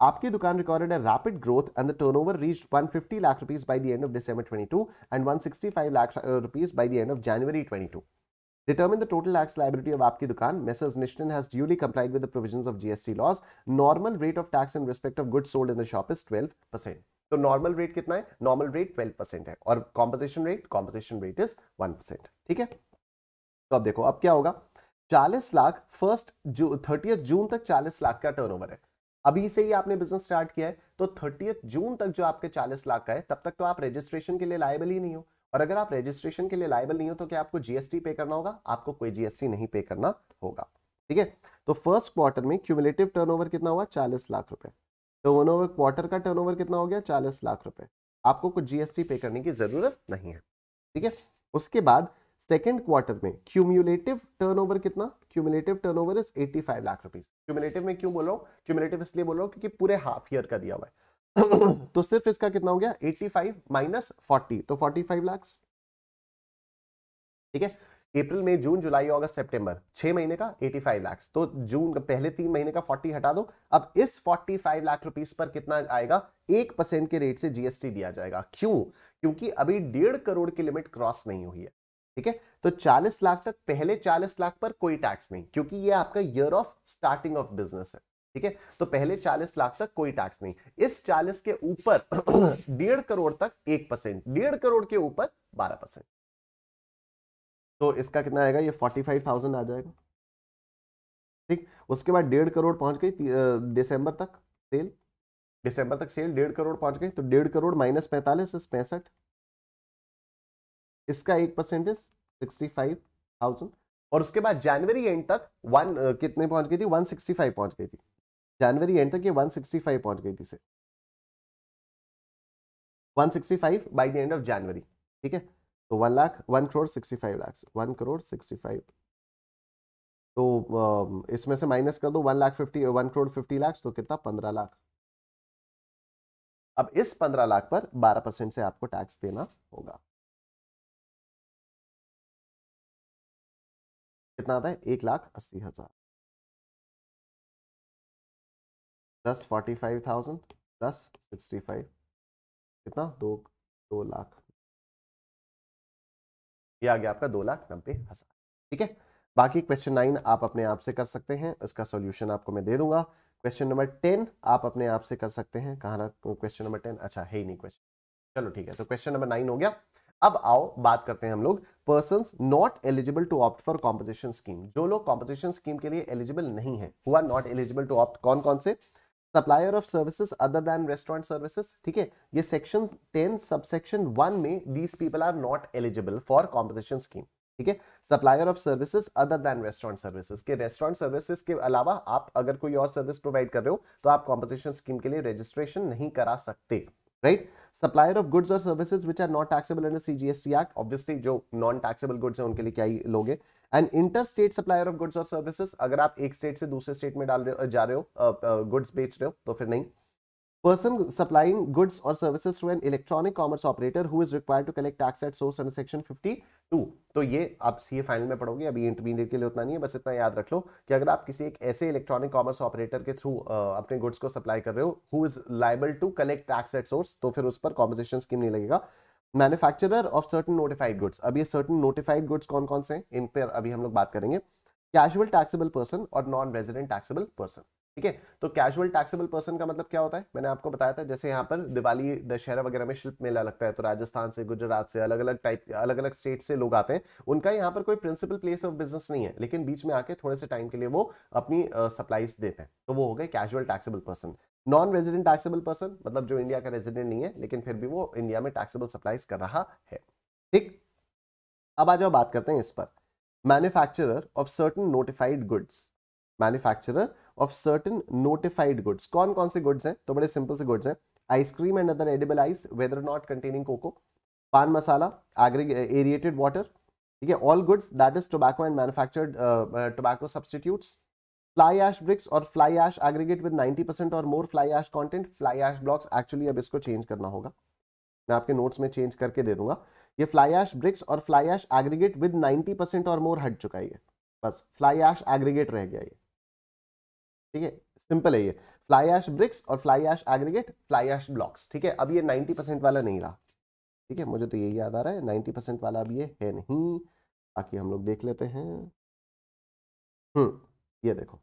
आपकी दुकान रिकॉर्डेड है rapid growth and the turnover reached 150 lakh rupees by the end of December 22 and 165 lakh rupees by the end of January 22 Determine the total tax liability of Aapki Dukan. Messrs. Nishtan has duly complied with the provisions of GST laws. Normal rate of tax in respect of goods sold in the shop is 12%. तो normal rate कितना है normal rate 12 है और composition rate composition rate is 1 ठीक है तो अब देखो अब क्या होगा 40 लाख फर्स्ट जू 30th जून तक 40 लाख का टर्नओवर है अभी से ही आपने बिजनेस स्टार्ट किया है तो थर्टी जून तक जो आपके 40 लाख का है तब तक तो आप रजिस्ट्रेशन के लिए लाइबल ही नहीं हो और अगर आप रजिस्ट्रेशन के लिए लाइबल नहीं हो तो क्या आपको जीएसटी पे करना होगा आपको कोई जीएसटी नहीं पे करना होगा ठीक है तो फर्स्ट क्वार्टर में क्यूमुलेटिव टर्नओवर कितना हुआ चालीस लाख रुपए टर्न ओवर क्वार्टर का टर्नओवर कितना हो गया चालीस लाख रुपए आपको कुछ जीएसटी पे करने की जरूरत नहीं है ठीक है उसके बाद सेकेंड क्वार्टर में क्यूमुलेटिव टर्नओवर कितना cumulative turnover is 85 lakh rupees cumulative में क्यों बोल रहा हूँ क्यूमुलेटिव इसलिए बोल रहा हूँ क्योंकि पूरे हाफ ईयर का दिया हुआ है तो सिर्फ इसका कितना हो गया 85 फाइव माइनस फोर्टी तो 45 लैक्स ठीक है अप्रैल में जून जुलाई अगस्त सितंबर छह महीने का 85 लैक्स तो जून का पहले तीन महीने का 40 हटा दो अब इस 45 लाख रुपीज पर कितना आएगा एक परसेंट के रेट से जीएसटी दिया जाएगा क्यों क्योंकि अभी डेढ़ करोड़ की लिमिट क्रॉस नहीं हुई है ठीक है तो 40 लाख तक पहले 40 लाख पर कोई टैक्स नहीं क्योंकि ये आपका year of starting of business है ठीक है तो पहले 40 लाख तक कोई टैक्स नहीं इस 40 के ऊपर डेढ़ करोड़ तक एक परसेंट डेढ़ करोड़ के ऊपर 12 परसेंट तो इसका कितना आएगा ये 45,000 आ जाएगा ठीक उसके बाद डेढ़ करोड़ पहुंच गई दिसंबर तक सेल दिसंबर तक सेल डेढ़ करोड़ पहुंच गई तो डेढ़ करोड़ माइनस पैंतालीस इस पैंसठ इसका एक परसेंटेज सिक्सटी फाइव थाउजेंड और उसके बाद जनवरी एंड तक वन कितने पहुंच गई थी वन सिक्सटी फाइव पहुंच गई थी जनवरी एंड तक ये 165 पहुंच गई थी से 165 by the end of January ठीक है तो one lakh one crore sixty five lakh one crore sixty five तो इसमें से माइनस कर दो one lakh fifty one crore fifty lakh तो कितना पंद्रह लाख अब इस पंद्रह लाख पर बारह परसेंट से आपको टैक्स देना होगा कितना आता है एक लाख अस्सी हजार plus forty five thousand plus sixty five कितना दो दो लाख ये आ गया आपका दो लाख नब्बे हज़ार ठीक है बाकी क्वेश्चन नाइन आप अपने आप से कर सकते हैं इसका सॉल्यूशन आपको मैं दे दूंगा क्वेश्चन नंबर टेन आप अपने आप से कर सकते हैं कहा ना क्वेश्चन नंबर टेन अच्छा है ही नहीं क्वेश्चन चलो ठीक है तो क्वेश्चन नंबर नाइन हो गया अब आओ बात करते हैं हम लोग person not eligible to opt for composition scheme जो लोग कॉम्पोजिशन स्कीम के लिए एलिजिबल नहीं है हुआ नॉट एलिजिबल टू ऑप्ट कौन कौन से supplier of services other than restaurant services ठीक है ये सेक्शन टेन सबसेक्शन वन में these people are not eligible for composition scheme ठीक है supplier of services other than restaurant services के रेस्टोरेंट सर्विसेज के अलावा आप अगर कोई और सर्विस प्रोवाइड कर रहे हो तो आप कॉम्पोजिशन स्कीम के लिए रजिस्ट्रेशन नहीं करा सकते राइट सप्लायर ऑफ गुड्स और services which are not taxable under the act obviously जो नॉन टैक्सेबल गुड्स है उनके लिए क्या ही लोगे and inter state supplier of goods और सर्विसेज अगर आप एक स्टेट से दूसरे स्टेट में डाल रहे हो जा रहे हो गुड्स बेच रहे हो तो फिर नहीं person supplying goods or services to an electronic commerce operator who is required to collect tax at source under section 52 तो ये आप सीए फाइनल में पढ़ोगे अभी इंटरमीडिएट के लिए उतना नहीं है बस इतना याद रख लो कि अगर आप किसी एक ऐसे इलेक्ट्रॉनिक कॉमर्स ऑपरेटर के थ्रू अपने गुड्स को सप्लाई कर रहे हो who is liable to collect tax at source तो फिर उस पर कॉम्पोजिशन स्कीम नहीं लगेगा manufacturer of certain notified goods अब ये सर्टन नोटिफाइड गुड्स कौन कौन से हैं इन पर अभी हम लोग बात करेंगे कैजुअल टैक्सेबल पर्सन और नॉन रेजिडेंट टैक्सेबल पर्सन ठीक है तो कैजुअल टैक्सेबल पर्सन का मतलब क्या होता है मैंने आपको बताया था जैसे यहाँ पर दिवाली दशहरा वगैरह में शिल्प मेला लगता है तो राजस्थान से गुजरात से अलग अलग टाइप अलग अलग स्टेट से लोग आते हैं उनका यहाँ पर कोई प्रिंसिपल प्लेस ऑफ बिजनेस नहीं है लेकिन बीच में आके थोड़े से टाइम के लिए वो अपनी सप्लाईज देते हैं तो वो हो गए casual taxable person non resident taxable person मतलब जो इंडिया का रेजिडेंट नहीं है लेकिन फिर भी वो इंडिया में टैक्सेबल सप्लाईज कर रहा है ठीक अब आज बात करते हैं इस पर manufacturer of certain notified goods manufacturer of certain notified goods कौन कौन से गुड्स हैं तो बड़े सिंपल से गुड्स हैं ice cream and other edible ice whether not containing cocoa pan masala एग्री एरिएटेड वाटर ठीक है all goods that is tobacco and manufactured tobacco substitute fly ash bricks और fly ash aggregate with 90 percent और more fly ash content fly ash blocks actually अब इसको change करना होगा मैं आपके नोट्स में चेंज करके दे दूंगा ये फ्लाई ऐश ब्रिक्स और fly ash aggregate with 90 percent और मोर हट चुका है बस फ्लाई ऐश एग्रीगेट रह गया ये ठीक है सिंपल है ये फ्लाई ऐश ब्रिक्स और fly ash aggregate fly ash blocks ठीक है अब ये 90 परसेंट वाला नहीं रहा ठीक है मुझे तो यही याद आ रहा है 90 परसेंट वाला अब ये है नहीं बाकी हम लोग देख लेते हैं हम्म ये देखो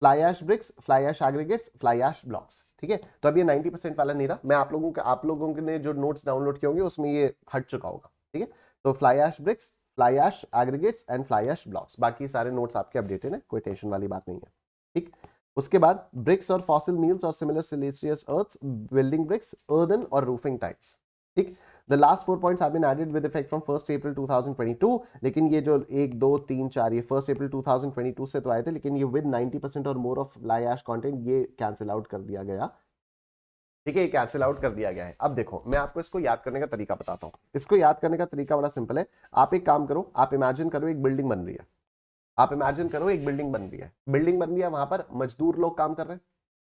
fly ash bricks fly ash aggregates fly ash blocks ठीक है तो अब ये 90 परसेंट वाला नहीं रहा मैं आप लोगों के आप लोगों ने जो नोट्स डाउनलोड किए होंगे उसमें ये हट चुका होगा ठीक है तो fly ash bricks fly ash aggregates and fly ash blocks बाकी सारे नोट्स आपके अपडेटेड हैं कोई टेंशन वाली बात नहीं है ठीक उसके बाद ब्रिक्स और फॉसिल मील्स और similar siliceous earth building bricks earthen और रूफिंग टाइल्स ठीक the last four points have been added with effect from first April 2022 लेकिन ये जो एक दो तीन चार ये फर्स्ट अप्रैल 2022 से तो आए थे लेकिन ये विद 90 परसेंट और more of fly ash content ये कैंसिल आउट कर दिया गया ठीक है ये कैंसिल आउट कर दिया गया है अब देखो मैं आपको इसको याद करने का तरीका बताता हूँ इसको याद करने का तरीका बड़ा सिंपल है आप एक काम करो आप इमेजिन करो एक बिल्डिंग बन रही है आप इमेजिन करो एक बिल्डिंग बन रही है बिल्डिंग बन रही है वहां पर मजदूर लोग काम कर रहे हैं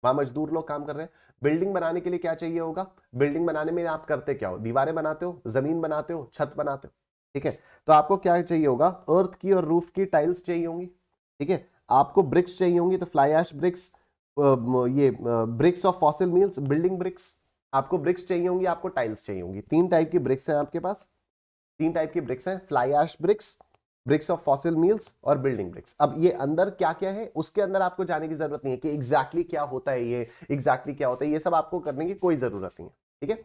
वहां मजदूर लोग काम कर रहे हैं बिल्डिंग बनाने के लिए क्या चाहिए होगा बिल्डिंग बनाने में आप करते क्या हो दीवारें बनाते हो जमीन बनाते हो छत बनाते हो ठीक है तो आपको क्या चाहिए होगा अर्थ की और रूफ की टाइल्स चाहिए होंगी ठीक है आपको ब्रिक्स चाहिए होंगी तो फ्लाई एश ब्रिक्स ये bricks of fossil meals building bricks आपको ब्रिक्स चाहिए होंगी आपको टाइल्स चाहिए होंगी तीन टाइप की ब्रिक्स हैं आपके पास तीन टाइप की ब्रिक्स हैं fly ash bricks bricks of fossil meals और बिल्डिंग ब्रिक्स अब ये अंदर क्या क्या है उसके अंदर आपको जाने की जरूरत नहीं है कि एग्जैक्टली exactly क्या होता है ये एग्जैक्टली exactly क्या होता है ये सब आपको करने की कोई जरूरत नहीं है ठीक है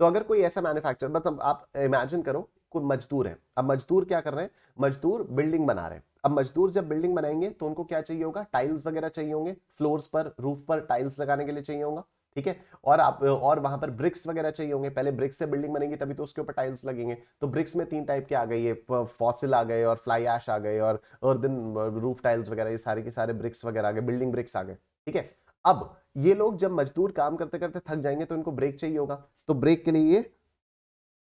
तो अगर कोई ऐसा मैन्युफैक्चर मतलब आप इमेजिन करो कोई मजदूर है अब मजदूर क्या कर रहे हैं मजदूर बिल्डिंग बना रहे हैं अब मजदूर जब बिल्डिंग बनाएंगे तो उनको क्या चाहिए होगा टाइल्स वगैरह चाहिए होंगे फ्लोर्स पर रूफ पर टाइल्स लगाने के लिए चाहिए होगा ठीक है और आप और वहां पर ब्रिक्स वगैरह चाहिए होंगे पहले ब्रिक्स से बिल्डिंग बनेंगे तभी तो उसके ऊपर टाइल्स लगेंगे तो ब्रिक्स में तीन टाइप के आ गई है फॉसिल आ गए और फ्लाई ऐश आ गए और अर्दन रूफ टाइल्स वगैरह ये सारे के सारे ब्रिक्स वगैरह आ गए बिल्डिंग ब्रिक्स आ गए ठीक है अब ये लोग जब मजदूर काम करते करते थक जाएंगे तो इनको ब्रेक चाहिए होगा तो ब्रेक के लिए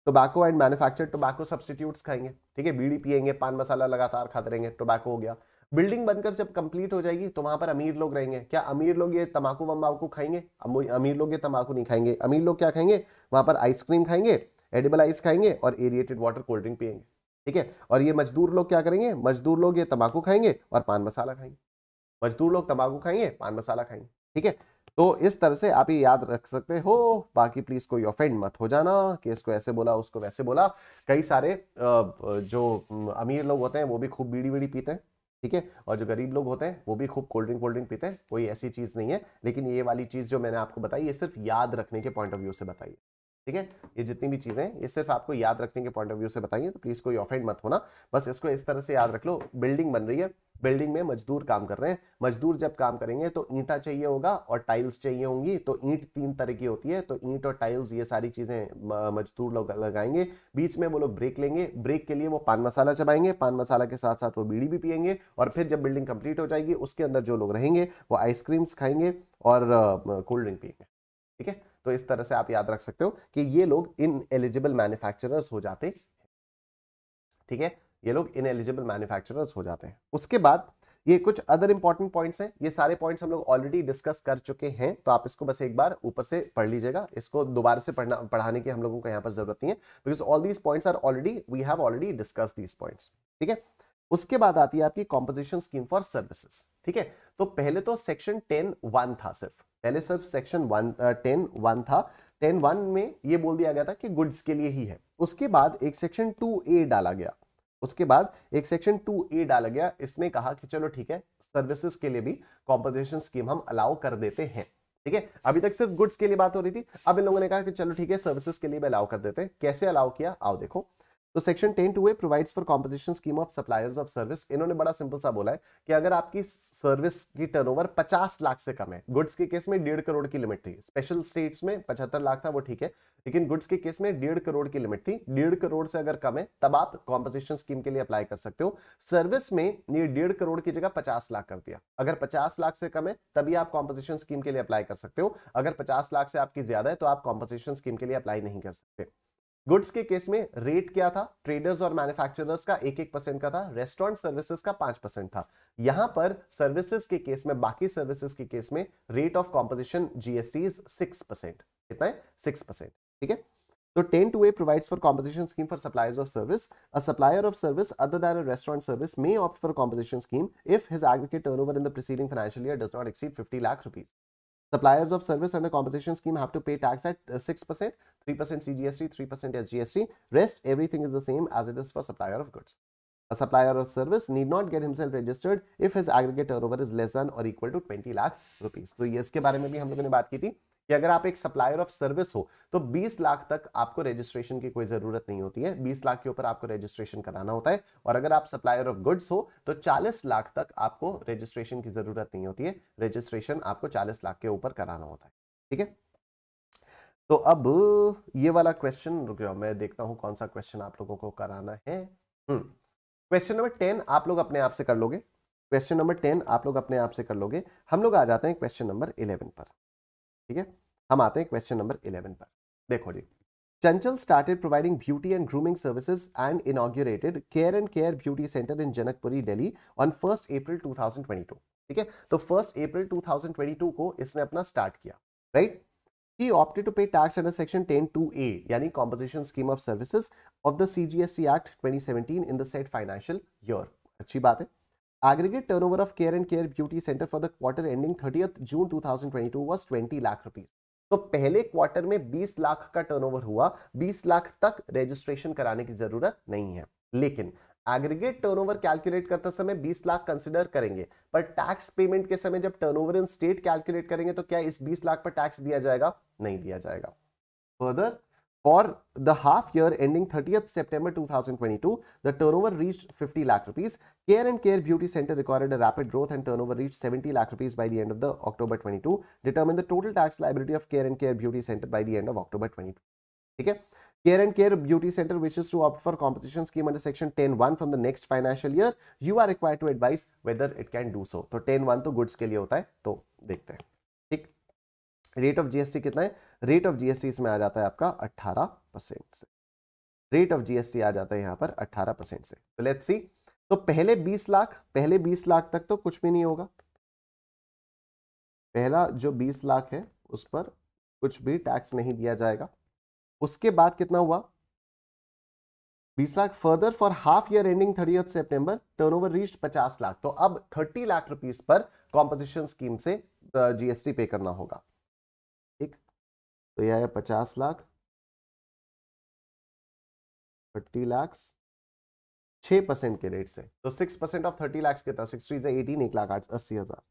tobacco and manufacture tobacco substitute खाएंगे ठीक है बीड़ी पिएंगे पान मसाला लगातार खाते रहेंगे टोबैको हो गया बिल्डिंग बनकर जब कंप्लीट हो जाएगी तो वहां पर अमीर लोग रहेंगे क्या अमीर लोग ये तम्बाकू वम्बाकू खाएंगे अमीर लोग ये तम्बाकू नहीं खाएंगे अमीर लोग क्या खाएंगे वहां पर आइसक्रीम खाएंगे एडिबल आइस खाएंगे और एरिएटेड वाटर कोल्ड ड्रिंक पियेंगे ठीक है और ये मजदूर लोग क्या करेंगे मजदूर लोग ये तम्बाकू खाएंगे और पान मसाला खाएंगे मजदूर लोग तम्बाकू खाएंगे पान मसाला खाएंगे ठीक है तो इस तरह से आप ये याद रख सकते हो बाकी प्लीज कोई ऑफेंड मत हो जाना कि इसको ऐसे बोला उसको वैसे बोला कई सारे जो अमीर लोग होते हैं वो भी खूब बीड़ी बीड़ी पीते हैं ठीक है और जो गरीब लोग होते हैं वो भी खूब कोल्ड ड्रिंक कोल्ड ड्रिंक पीते हैं कोई ऐसी चीज़ नहीं है लेकिन ये वाली चीज़ जो मैंने आपको बताई ये सिर्फ याद रखने के पॉइंट ऑफ व्यू से बताई ठीक है ये जितनी भी चीज़ें ये सिर्फ आपको याद रखने के पॉइंट ऑफ व्यू से बताइए तो प्लीज़ कोई ऑफेंड मत होना बस इसको इस तरह से याद रख लो बिल्डिंग बन रही है बिल्डिंग में मजदूर काम कर रहे हैं मजदूर जब काम करेंगे तो ईंटा चाहिए होगा और टाइल्स चाहिए होंगी तो ईंट तीन तरह की होती है तो ईंट और टाइल्स ये सारी चीज़ें मजदूर लोग लगाएंगे बीच में वो लोग ब्रेक लेंगे ब्रेक के लिए वो पान मसाला चबाएंगे पान मसाला के साथ साथ वो बीड़ी भी पियेंगे और फिर जब बिल्डिंग कंप्लीट हो जाएगी उसके अंदर जो लोग रहेंगे वो आइसक्रीम्स खाएंगे और कोल्ड ड्रिंक पियेंगे ठीक है तो इस तरह से आप याद रख सकते हो कि ये लोग इन एलिजिबल मैन्युफैक्चरर्स हो जाते ठीक है ये लोग इन एलिजिबल मैन्युफैक्चरर्स हो जाते हैं उसके बाद ये कुछ अदर इंपॉर्टेंट पॉइंट्स हैं ये सारे पॉइंट्स हम लोग ऑलरेडी डिस्कस कर चुके हैं तो आप इसको बस एक बार ऊपर से पढ़ लीजिएगा इसको दोबारा से पढ़ना पढ़ाने की हम लोगों को यहाँ पर जरूरत नहीं है because all these points are already we have already discuss these points ठीक है उसके बाद आती है आपकी कॉम्पोजिशन स्कीम फॉर सर्विसेज ठीक है तो पहले तो सेक्शन टेन वन था सिर्फ पहले सिर्फ सेक्शन वन टेन वन था टेन वन में ये बोल दिया गया था कि गुड्स के लिए ही है उसके बाद एक सेक्शन टू ए डाला गया उसके बाद एक सेक्शन टू ए डाला गया इसने कहा कि चलो ठीक है सर्विसेज के लिए भी कॉम्पोजिशन स्कीम हम अलाउ कर देते हैं ठीक है अभी तक सिर्फ गुड्स के लिए बात हो रही थी अब इन लोगों ने कहा कि चलो ठीक है सर्विसेज के लिए भी अलाउ कर देते हैं कैसे अलाउ किया आओ देखो तो section ten two A provides for composition scheme of suppliers of service इन्होंने बड़ा सिंपल सा बोला है कि अगर आपकी सर्विस की टर्नओवर 50 लाख से कम है गुड्स के केस में डेढ़ करोड़ की लिमिट थी स्पेशल स्टेट्स में 75 लाख था वो ठीक है लेकिन गुड्स के केस में डेढ़ करोड़ की लिमिट थी डेढ़ करोड़ से अगर कम है तब आप कॉम्पोजिशन स्कीम के लिए अप्लाई कर सकते हो सर्विस में ये डेढ़ करोड़ की जगह पचास लाख कर दिया अगर पचास लाख से कम है तभी आप कॉम्पोजिशन स्कीम के लिए अप्लाई कर सकते हो अगर पचास लाख से आपकी ज्यादा है तो आप कॉम्पोजिशन स्कीम के लिए अप्लाई नहीं कर सकते गुड्स के केस में रेट क्या था ट्रेडर्स और मैन्युफैक्चरर्स का एक एक परसेंट का था रेस्टोरेंट सर्विसेज का पांच परसेंट था यहां पर सर्विसेज के केस में बाकी सर्विसेज के केस में rate of composition GST is six percent कितना है सिक्स परसेंट ठीक है तो ten two A provides for composition scheme for suppliers of service a supplier of service other than a restaurant service may opt for composition scheme if his aggregate turnover in the preceding financial year does not exceed fifty lakh rupees Suppliers of service under compensation scheme have to pay tax at 6%, 3% CGST, 3% SGST. Rest, everything is the same as it is for supplier of goods. A supplier of service need not get himself registered if his aggregate turnover is less than or equal to 20 lakh rupees. तो ये इसके bare mein bhi hum लोगों ne baat ki thi कि अगर आप एक supplier of service हो तो 20 लाख तक आपको रजिस्ट्रेशन की कोई जरूरत नहीं होती है 20 लाख के ऊपर आपको रजिस्ट्रेशन कराना होता है और अगर आप सप्लायर ऑफ गुड्स हो तो 40 लाख तक आपको रजिस्ट्रेशन की जरूरत नहीं होती है रजिस्ट्रेशन आपको 40 लाख के ऊपर कराना होता है ठीक है तो अब ये वाला क्वेश्चन रुक जाओ मैं देखता हूं कौन सा क्वेश्चन आप लोगों को कराना है क्वेश्चन नंबर टेन आप लोग अपने आप से कर लोगे क्वेश्चन नंबर टेन आप लोग अपने आप से कर लोगे हम लोग आ जाते हैं क्वेश्चन नंबर इलेवन पर ठीक है हम आते हैं क्वेश्चन नंबर इलेवन पर देखो जी Chanchal started providing beauty and grooming services and inaugurated care and care beauty centre in Janakpuri Delhi on first April 2022 ठीक है तो फर्स्ट अप्रैल 2022 को इसने अपना स्टार्ट किया right he opted to pay tax under section 102a yani composition scheme of services of the cgst act 2017 in the said financial year अच्छी बात है Aggregate turnover of Care and Care Beauty Center for the quarter ending 30th June 2022 was 20 lakh rupees तो पहले quarter में 20 लाख का turnover हुआ 20 लाख तक registration कराने की जरूरत नहीं है लेकिन एग्रीगेट टर्नओवर कैलकुलेट करते समय 20 लाख कंसिडर करेंगे पर टैक्स पेमेंट के समय जब टर्नओवर इन स्टेट कैलकुलेट करेंगे तो क्या इस 20 लाख पर टैक्स दिया जाएगा नहीं दिया जाएगा further For the half year ending 30th September 2022, the turnover reached 50 lakh rupees. Care and Care Beauty Center recorded a rapid growth and turnover reached 70 lakh rupees by the end of the October 22. Determine the total tax liability of Care and Care Beauty Center by the end of October 22. Okay. Care and Care Beauty Center wishes to opt for compensation scheme under section 10.1 from the next financial year. You are required to advise whether it can do so. So 10.1 to goods ke liye hota hai तो देखते हैं rate of GST कितना है rate of GST इसमें आ जाता है आपका 18 percent से रेट ऑफ जीएसटी आ जाता है यहां पर 18 परसेंट से तो लेट्स सी तो पहले 20 लाख पहले 20 लाख तक तो कुछ भी नहीं होगा पहला जो 20 लाख है उस पर कुछ भी टैक्स नहीं दिया जाएगा उसके बाद कितना हुआ बीस lakh further for half year ending thirty turnover reach पचास लाख तो अब थर्टी लाख रुपीस पर कॉम्पोजिशन स्कीम से जीएसटी uh, पे करना होगा तो यह है पचास लाख थर्टी लाख छह परसेंट के रेट से तो six percent of thirty lakh के एटीन एक लाख अस्सी हज़ार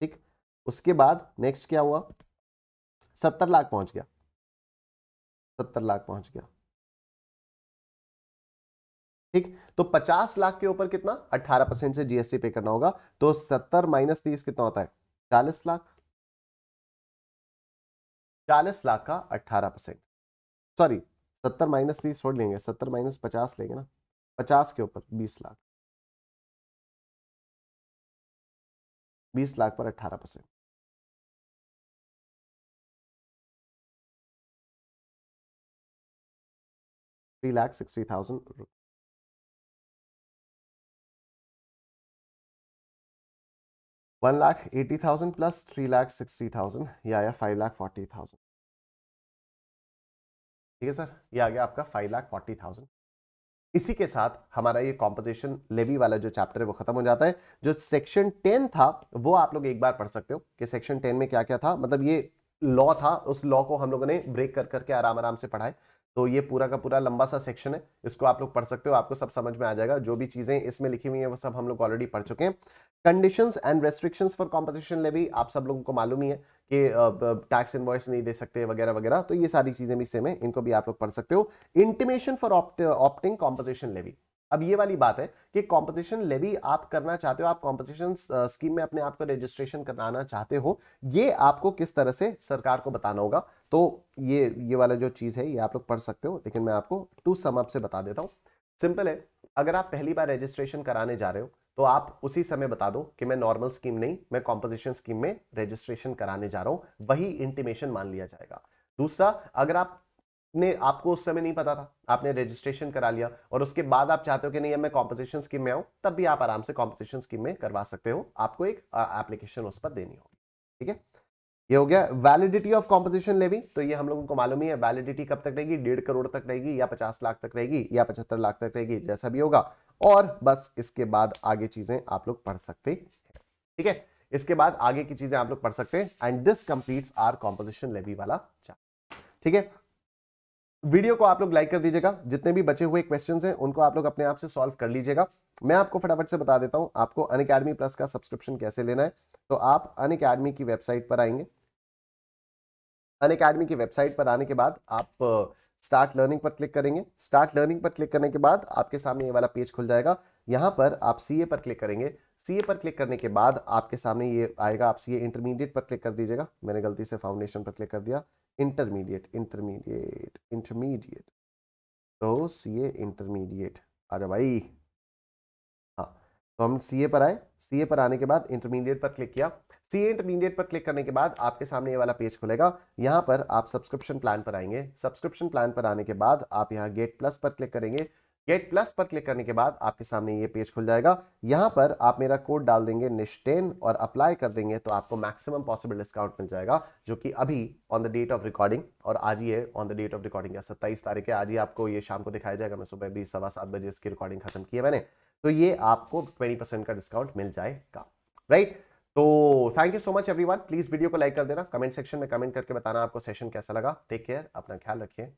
ठीक उसके बाद नेक्स्ट क्या हुआ सत्तर लाख पहुंच गया सत्तर लाख पहुंच गया ठीक तो पचास लाख के ऊपर कितना अट्ठारह परसेंट से जीएसटी पे करना होगा तो सत्तर माइनस तीस कितना होता है चालीस लाख चालीस लाख का अट्ठारह परसेंट सॉरी सत्तर माइनस तीस छोड़ लेंगे सत्तर माइनस पचास लेंगे ना पचास के ऊपर बीस लाख बीस लाख पर अट्ठारह percent three lakh sixty thousand one lakh eighty thousand plus three lakh sixty thousand ये आया फाइव लाख फोर्टी थाउजेंड ठीक है सर ये आ गया आपका फाइव लाख फोर्टी थाउजेंड इसी के साथ हमारा ये कॉम्पोजिशन लेवी वाला जो चैप्टर है वो खत्म हो जाता है जो सेक्शन टेन था वो आप लोग एक बार पढ़ सकते हो कि सेक्शन टेन में क्या क्या था मतलब ये लॉ था उस लॉ को हम लोगों ने ब्रेक कर करके आराम आराम से पढ़ाए तो ये पूरा का पूरा लंबा सा सेक्शन है इसको आप लोग पढ़ सकते हो आपको सब समझ में आ जाएगा जो भी चीज़ें इसमें लिखी हुई हैं वो सब हम लोग ऑलरेडी पढ़ चुके हैं conditions and restrictions for composition levy आप सब लोगों को मालूम ही है कि टैक्स इन्वॉइस नहीं दे सकते वगैरह वगैरह तो ये सारी चीज़ें भी सेम है इनको भी आप लोग पढ़ सकते हो intimation for opting composition levy अब ये वाली बात है कि कॉम्पोजिशन लेवी आप करना चाहते हो आप कॉम्पोजिशन स्कीम uh, में अपने आप को रजिस्ट्रेशन कराना चाहते हो ये आपको किस तरह से सरकार को बताना होगा तो ये ये वाला जो चीज़ है ये आप लोग पढ़ सकते हो लेकिन मैं आपको टू सम अप से बता देता हूँ सिंपल है अगर आप पहली बार रजिस्ट्रेशन कराने जा रहे हो तो आप उसी समय बता दो कि मैं नॉर्मल स्कीम नहीं मैं कॉम्पोजिशन स्कीम में रजिस्ट्रेशन कराने जा रहा हूँ वही इंटीमेशन मान लिया जाएगा दूसरा अगर आप ने आपको उस समय नहीं पता था आपने रजिस्ट्रेशन करा लिया और उसके बाद आप चाहते हो कि नहीं अब मैं कॉम्पोजिशन स्कीम में आऊँ तब भी आप आराम से कॉम्पोजिशन स्कीम में करवा सकते हो आपको एक एप्लीकेशन उस पर देनी होगी ठीक है ये हो गया वैलिडिटी ऑफ कॉम्पोजिशन लेवी तो ये हम लोगों को मालूम ही है वैलिडिटी कब तक रहेगी डेढ़ करोड़ तक रहेगी या पचास लाख तक रहेगी या पचहत्तर लाख तक रहेगी जैसा भी होगा और बस इसके बाद आगे चीजें आप लोग पढ़ सकते हैं ठीक है इसके बाद आगे की चीजें आप लोग पढ़ सकते हैं and this completes our composition levy वाला चार्ट ठीक है वीडियो को आप लोग लाइक कर दीजिएगा जितने भी बचे हुए क्वेश्चंस हैं उनको आप लोग अपने आप से सॉल्व कर लीजिएगा मैं आपको फटाफट से बता देता हूं आपको अन अकेडमी प्लस का सब्सक्रिप्शन कैसे लेना है तो आप अन अकेडमी की वेबसाइट पर आएंगे अन अकेडमी की वेबसाइट पर आने के बाद आप स्टार्ट लर्निंग पर क्लिक करेंगे स्टार्ट लर्निंग पर क्लिक करने के बाद आपके सामने ये वाला पेज खुल जाएगा यहाँ पर आप सी पर क्लिक करेंगे सी पर क्लिक करने के बाद आपके सामने ये आएगा आप सी इंटरमीडिएट पर क्लिक कर दीजिएगा मैंने गलती से फाउंडेशन पर क्लिक कर दिया इंटरमीडिएट इंटरमीडिएट इंटरमीडिएट तो सी ए इंटरमीडिएट आ जाओ भाई हाँ तो हम सी ए पर आए सी ए पर आने के बाद इंटरमीडिएट पर क्लिक किया सी ए इंटरमीडिएट पर क्लिक करने के बाद आपके सामने ये वाला पेज खुलेगा यहाँ पर आप सब्सक्रिप्शन प्लान पर आएंगे सब्सक्रिप्शन प्लान पर आने के बाद आप यहाँ गेट प्लस पर क्लिक करेंगे गेट प्लस पर क्लिक करने के बाद आपके सामने ये पेज खुल जाएगा यहाँ पर आप मेरा कोड डाल देंगे निश्टेन और अप्लाई कर देंगे तो आपको मैक्सिमम पॉसिबल डिस्काउंट मिल जाएगा जो कि अभी on the date of recording और आज ही है on the date of recording या सत्ताईस तारीख है आज ही आपको ये शाम को दिखाया जाएगा मैं सुबह भी सवा सात बजे इसकी रिकॉर्डिंग खत्म की है मैंने तो ये आपको ट्वेंटी परसेंट का डिस्काउंट मिल जाएगा राइट तो thank you so much one please video को लाइक कर देना कमेंट सेक्शन में कमेंट करके बताना आपको सेशन कैसा लगा टेक केयर अपना ख्याल रखिए